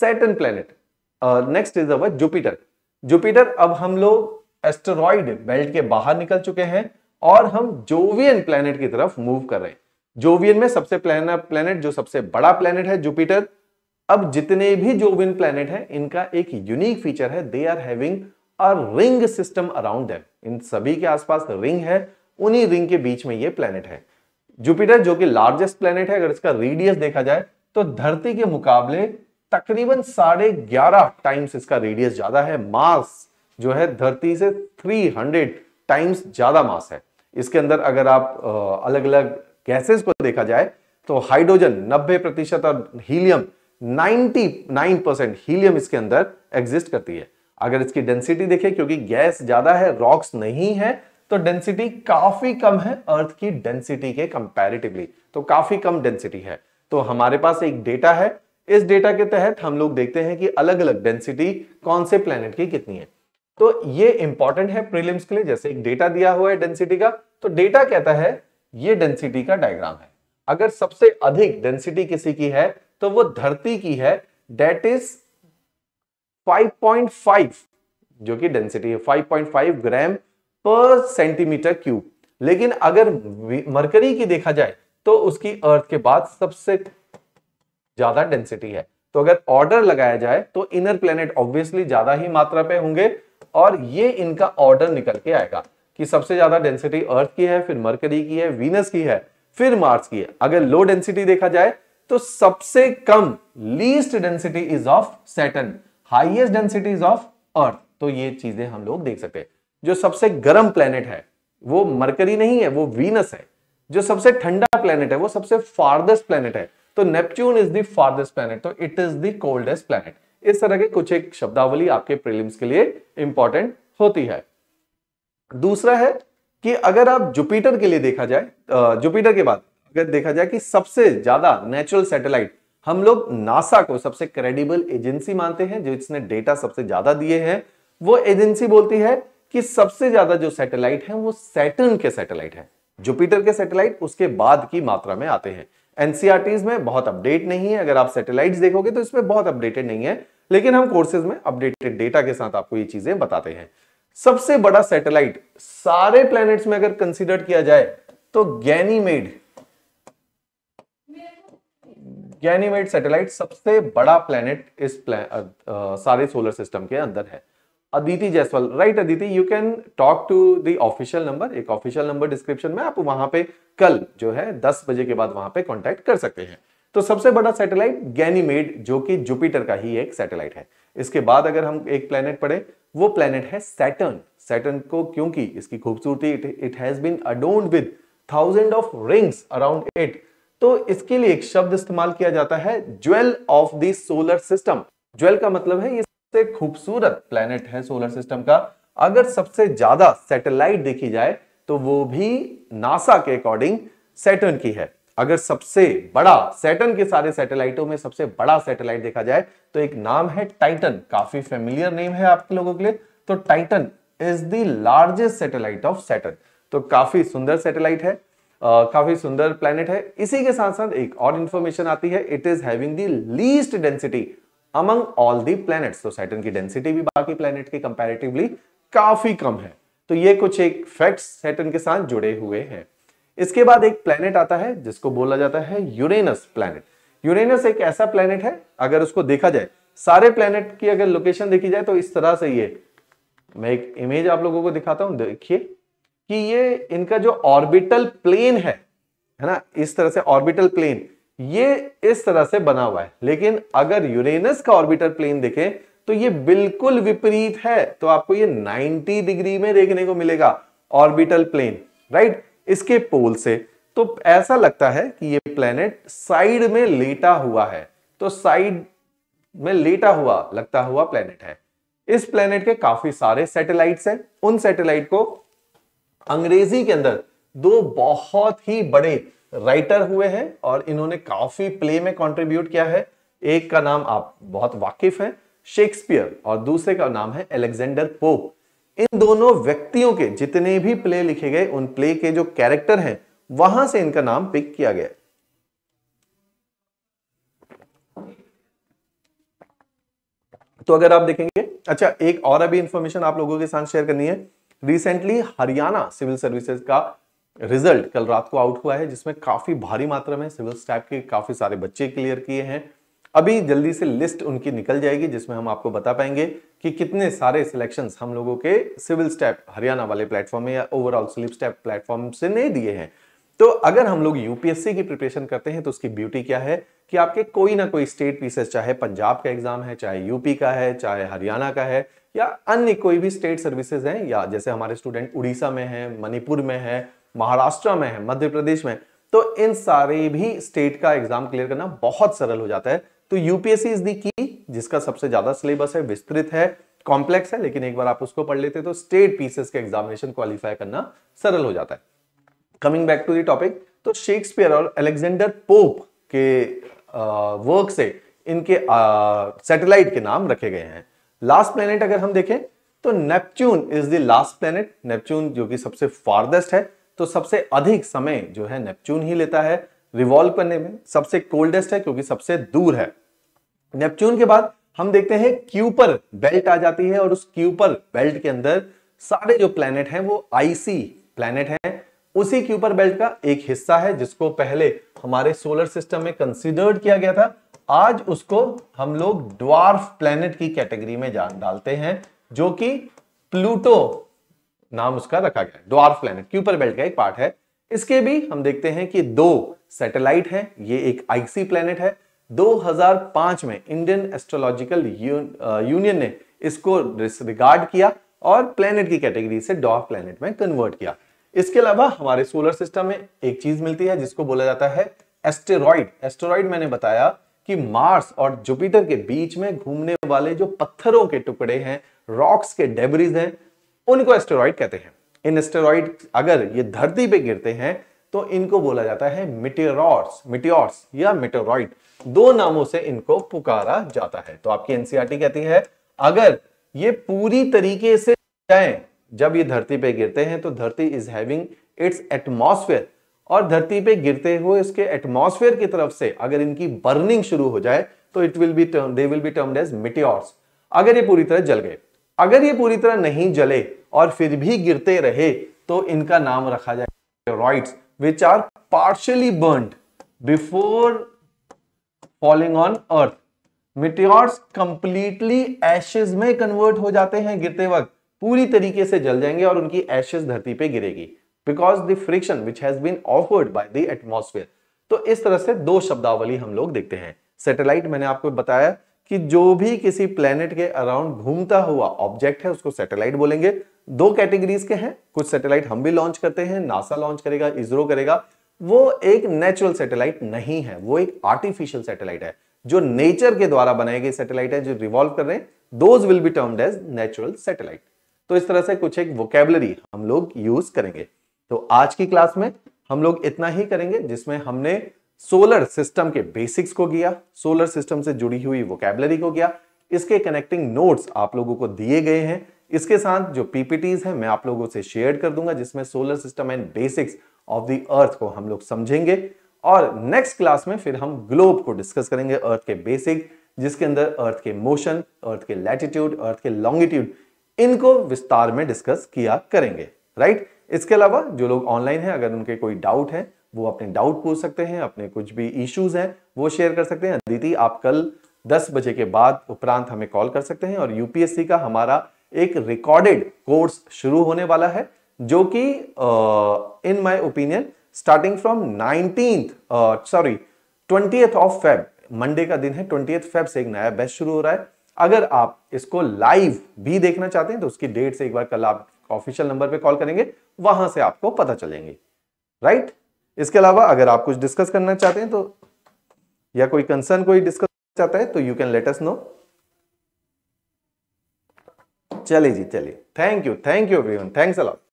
Saturn planet next is our Jupiter Jupiter अब हम लोग एस्टेरॉइड बेल्ट के बाहर निकल चुके हैं और हम जोवियन प्लेनेट की तरफ मूव कर रहे हैं जोवियन में सबसे प्लेनेट जो सबसे बड़ा प्लेनेट है जुपिटर अब जितने भी जोवियन प्लेनेट हैं इनका एक यूनिक फीचर है they are having a ring system around them इन सभी के आसपास रिंग है उन्हीं रिंग के बीच में ये प्लेनेट है जुपिटर जो कि लार्जेस्ट प्लेनेट है अगर इसका रेडियस देखा जाए तो धरती के मुकाबले तकरीबन साढ़े ग्यारह टाइम्स इसका रेडियस ज्यादा है मास जो है धरती से 300 टाइम्स ज्यादा मास है इसके अंदर अगर आप अलग अलग गैसेस को देखा जाए तो हाइड्रोजन 90 प्रतिशत और हीलियम 99 परसेंट हीलियम इसके अंदर एग्जिस्ट करती है अगर इसकी डेंसिटी देखें क्योंकि गैस ज्यादा है रॉक्स नहीं है तो डेंसिटी काफी कम है अर्थ की डेंसिटी के कंपेरिटिवली तो काफी कम डेंसिटी है तो हमारे पास एक डेटा है इस डेटा के तहत हम लोग देखते हैं कि अलग अलग डेंसिटी कौन से प्लेनेट की कितनी है तो ये इंपॉर्टेंट है प्रीलिम्स के लिए जैसे एक डेटा दिया हुआ है डेंसिटी का तो डेटा कहता है ये डेंसिटी का डायग्राम है अगर सबसे अधिक डेंसिटी किसी की है तो वो धरती की है डेट इज 5.5 जो कि डेंसिटी है 5.5 ग्राम पर सेंटीमीटर क्यूब लेकिन अगर मरकरी की देखा जाए तो उसकी अर्थ के बाद सबसे ज्यादा डेंसिटी है तो अगर ऑर्डर लगाया जाए तो इनर प्लेनेट ऑब्वियसली ज्यादा ही मात्रा पे होंगे और ये इनका ऑर्डर निकल के आएगा कि सबसे ज्यादा डेंसिटी अर्थ की है फिर मरकरी की है वीनस की है फिर मार्स की है अगर लो डेंसिटी देखा जाए तो सबसे कम least density is of Saturn highest density is of earth तो ये चीजें हम लोग देख सकते हैं जो सबसे गर्म प्लेनेट है वो मरकरी नहीं है वो वीनस है जो सबसे ठंडा प्लेनेट है वो सबसे फार्देस्ट प्लेनेट है तो नेपच्यून इज द प्लेनेट तो इट इज दोल्डेस्ट प्लेनेट इस तरह के कुछ एक शब्दावली आपके प्रीलिम्स के लिए इंपॉर्टेंट होती है दूसरा है कि अगर आप जुपिटर के लिए देखा जाए जुपिटर के बाद अगर देखा जाए कि सबसे ज्यादा नेचुरल सैटेलाइट हम लोग नासा को सबसे क्रेडिबल एजेंसी मानते हैं जो इसने डेटा सबसे ज्यादा दिए हैं वो एजेंसी बोलती है कि सबसे ज्यादा जो सैटेलाइट है वो सैटर्न के सैटेलाइट है जुपिटर के सैटेलाइट उसके बाद की मात्रा में आते हैं एनसीआरटीज में बहुत अपडेट नहीं है अगर आप सैटेलाइट्स देखोगे तो इसमें बहुत अपडेटेड नहीं है लेकिन हम कोर्सेज में अपडेटेड डेटा के साथ आपको ये चीजें बताते हैं सबसे बड़ा सैटेलाइट सारे प्लैनेट्स में अगर कंसिडर किया जाए तो गैनीमेड गैनीमेड सैटेलाइट सबसे बड़ा प्लैनेट इस प्ला, आ, आ, सारे सोलर सिस्टम के अंदर है Aditi Jaiswal right Aditi you can talk to the official number एक ऑफिशियल नंबर डिस्क्रिप्शन में आप वहां पे कल जो है 10 बजे के बाद वहां पे कांटेक्ट कर सकते हैं तो सबसे बड़ा सैटेलाइट गैनीमेड जो कि जुपिटर का ही एक सैटेलाइट है इसके बाद अगर हम एक प्लेनेट पढ़े वो प्लेनेट है सैटर्न सैटर्न को क्योंकि इसकी खूबसूरती it has been adorned with thousand of rings around it तो इसके लिए एक शब्द इस्तेमाल किया जाता है jewel of the solar system jewel का मतलब है ये सबसे खूबसूरत प्लेनेट है सोलर सिस्टम का अगर सबसे ज्यादा सैटेलाइट देखी जाए तो वो भी नासा के अकॉर्डिंग सैटर्न की है अगर सबसे बड़ा सैटर्न के सारे सैटेलाइटों में सबसे बड़ा सैटेलाइट देखा जाए तो एक नाम है टाइटन काफी फेमिलियर नेम है आपके लोगों के लिए तो Titan is the largest satellite of Saturn तो काफी सुंदर सैटेलाइट है आ, काफी सुंदर प्लेनेट है इसी के साथ साथ एक और इंफॉर्मेशन आती है it is having the least density among all the planets तो सैटर्न की डेंसिटी भी बाकी प्लैनेट के कंपैरेटिवली काफी कम है तो ये कुछ एक फैक्ट्स सैटर्न के साथ जुड़े हुए हैं इसके बाद एक प्लैनेट आता है जिसको बोला जाता है यूरेनस प्लैनेट यूरेनस एक ऐसा प्लैनेट है अगर उसको देखा जाए सारे प्लैनेट की अगर लोकेशन देखी जाए तो इस तरह से ये मैं एक इमेज आप लोगों को दिखाता हूं देखिए कि ये इनका जो ऑर्बिटल प्लेन है है ना इस तरह से ऑर्बिटल प्लेन ये इस तरह से बना हुआ है लेकिन अगर यूरेनस का ऑर्बिटर प्लेन देखें तो ये बिल्कुल विपरीत है तो आपको ये 90 डिग्री में देखने को मिलेगा ऑर्बिटल प्लेन राइट इसके पोल से तो ऐसा लगता है कि ये प्लेनेट साइड में लेटा हुआ है तो साइड में लेटा हुआ लगता हुआ प्लेनेट है इस प्लेनेट के काफी सारे सैटेलाइट्स हैं उन सैटेलाइट को अंग्रेजी के अंदर दो बहुत ही बड़े राइटर हुए हैं और इन्होंने काफी प्ले में कंट्रीब्यूट किया है एक का नाम आप बहुत वाकिफ हैं शेक्सपियर और दूसरे का नाम है एलेक्जेंडर पोप इन दोनों व्यक्तियों के जितने भी प्ले लिखे गए उन प्ले के जो कैरेक्टर हैं वहां से इनका नाम पिक किया गया तो अगर आप देखेंगे अच्छा एक और अभी इंफॉर्मेशन आप लोगों के साथ शेयर करनी है रिसेंटली हरियाणा सिविल सर्विसेज का रिजल्ट कल रात को आउट हुआ है जिसमें काफी भारी मात्रा में सिविल स्टैप के काफी सारे बच्चे क्लियर किए हैं अभी जल्दी से लिस्ट उनकी निकल जाएगी जिसमें हम आपको बता पाएंगे कि कितने सारे सिलेक्शन हम लोगों के सिविल स्टैप हरियाणा वाले प्लेटफॉर्म में या ओवरऑल स्लिप स्टैप प्लेटफॉर्म से नहीं दिए हैं तो अगर हम लोग यूपीएससी की प्रिपरेशन करते हैं तो उसकी ब्यूटी क्या है कि आपके कोई ना कोई स्टेट पीसेस चाहे पंजाब का एग्जाम है चाहे यूपी का है चाहे हरियाणा का है या अन्य कोई भी स्टेट सर्विसेज हैं या जैसे हमारे स्टूडेंट उड़ीसा में है मणिपुर में है महाराष्ट्र में है मध्य प्रदेश में तो इन सारे भी स्टेट का एग्जाम क्लियर करना बहुत सरल हो जाता है तो यूपीएससी इज दी की जिसका सबसे ज्यादा सिलेबस है विस्तृत है कॉम्प्लेक्स है लेकिन एक बार आप उसको पढ़ लेते तो स्टेट पीसेस के एग्जामिनेशन क्वालिफाई करना सरल हो जाता है coming back to the topic तो शेक्सपियर और अलेक्जेंडर पोप के वर्क से इनके सैटेलाइट के नाम रखे गए हैं लास्ट प्लेनेट अगर हम देखें तो Neptune is the last planet Neptune जो कि सबसे फार्देस्ट है तो सबसे अधिक समय जो है नेपच्यून ही लेता है रिवॉल्व करने में सबसे कोल्डेस्ट है क्योंकि सबसे दूर है नेपच्यून के बाद हम देखते हैं क्यूपर बेल्ट आ जाती है और उस क्यूपर बेल्ट के अंदर सारे जो प्लेनेट हैं वो आईसी प्लेनेट हैं उसी क्यूपर बेल्ट का एक हिस्सा है जिसको पहले हमारे सोलर सिस्टम में कंसिडर्ड किया गया था आज उसको हम लोग ड्वार्फ प्लेनेट की कैटेगरी में जान डालते हैं जो कि प्लूटो नाम उसका रखा गया है डॉर्फ प्लैनेट क्यूपर बेल्ट का एक पार्ट है इसके भी हम देखते हैं कि दो सैटेलाइट हैं ये एक आईसी प्लैनेट है 2005 में इंडियन एस्ट्रोलॉजिकल यूनियन ने इसको रिगार्ड किया और प्लेनेट की कैटेगरी से डॉर्फ प्लेनेट में कन्वर्ट किया इसके अलावा हमारे सोलर सिस्टम में एक चीज मिलती है जिसको बोला जाता है एस्टेरॉइड एस्टेरॉइड मैंने बताया कि मार्स और जुपिटर के बीच में घूमने वाले जो पत्थरों के टुकड़े हैं रॉक्स के डेबरीज हैं उनको एस्टेरॉइड कहते हैं इन एस्टेरॉइड अगर ये धरती पे गिरते हैं तो इनको बोला जाता है मिटेरॉर्स मिटियोर्स या मिटेरॉइड दो नामों से इनको पुकारा जाता है तो आपकी एनसीआरटी e कहती है अगर ये पूरी तरीके से जाए जब ये धरती पे गिरते हैं तो धरती इज हैविंग इट्स एटमॉस्फेयर और धरती पे गिरते हुए इसके एटमॉस्फेयर की तरफ से अगर इनकी बर्निंग शुरू हो जाए तो it will be they will be termed as meteors अगर ये पूरी तरह जल गए अगर ये पूरी तरह नहीं जले और फिर भी गिरते रहे तो इनका नाम रखा जाएगा roids which are partially burned before falling on earth meteors completely ashes में कन्वर्ट हो जाते हैं गिरते वक्त पूरी तरीके से जल जाएंगे और उनकी एशेज धरती पे गिरेगी because the friction which has been offered by the atmosphere तो इस तरह से दो शब्दावली हम लोग देखते हैं सैटेलाइट मैंने आपको बताया कि जो भी किसी प्लेनेट के अराउंड घूमता हुआ ऑब्जेक्ट है उसको सैटेलाइट बोलेंगे दो कैटेगरीज के हैं कुछ सैटेलाइट हम भी लॉन्च करते हैं नासा लॉन्च करेगा इसरो करेगा वो एक नेचुरल सैटेलाइट नहीं है वो एक आर्टिफिशियल सैटेलाइट है जो नेचर के द्वारा बनाई गई सैटेलाइट है जो रिवॉल्व कर रहे हैं those will be termed as natural satellite तो इस तरह से कुछ एक वोकेबलरी हम लोग यूज करेंगे तो आज की क्लास में हम लोग इतना ही करेंगे जिसमें हमने सोलर सिस्टम के बेसिक्स को किया सोलर सिस्टम से जुड़ी हुई वोकेबलरी को किया इसके कनेक्टिंग नोट्स आप लोगों को दिए गए हैं इसके साथ जो पीपीटीज हैं मैं आप लोगों से शेयर कर दूंगा जिसमें solar system and basics of the earth को हम लोग समझेंगे और नेक्स्ट क्लास में फिर हम ग्लोब को डिस्कस करेंगे अर्थ के बेसिक जिसके अंदर अर्थ के मोशन अर्थ के लैटिट्यूड अर्थ के लॉन्गिट्यूड इनको विस्तार में डिस्कस किया करेंगे राइट इसके अलावा जो लोग ऑनलाइन हैं अगर उनके कोई डाउट है वो अपने डाउट पूछ सकते हैं अपने कुछ भी इश्यूज हैं वो शेयर कर सकते हैं अदिति आप कल 10 बजे के बाद उपरांत हमें कॉल कर सकते हैं और यूपीएससी का हमारा एक रिकॉर्डेड कोर्स शुरू होने वाला है जो कि in my opinion starting from nineteen sorry twenty of Feb Monday का दिन है ट्वेंटी फेब से एक नया बेस्ट शुरू हो रहा है अगर आप इसको लाइव भी देखना चाहते हैं तो उसकी डेट से एक बार कल आप ऑफिशियल नंबर पर कॉल करेंगे वहां से आपको पता चलेंगे राइट right? इसके अलावा अगर आप कुछ डिस्कस करना चाहते हैं तो या कोई कंसर्न कोई डिस्कस चाहता है तो you can let us know चलिए जी चलिए thank you thank you everyone thanks allot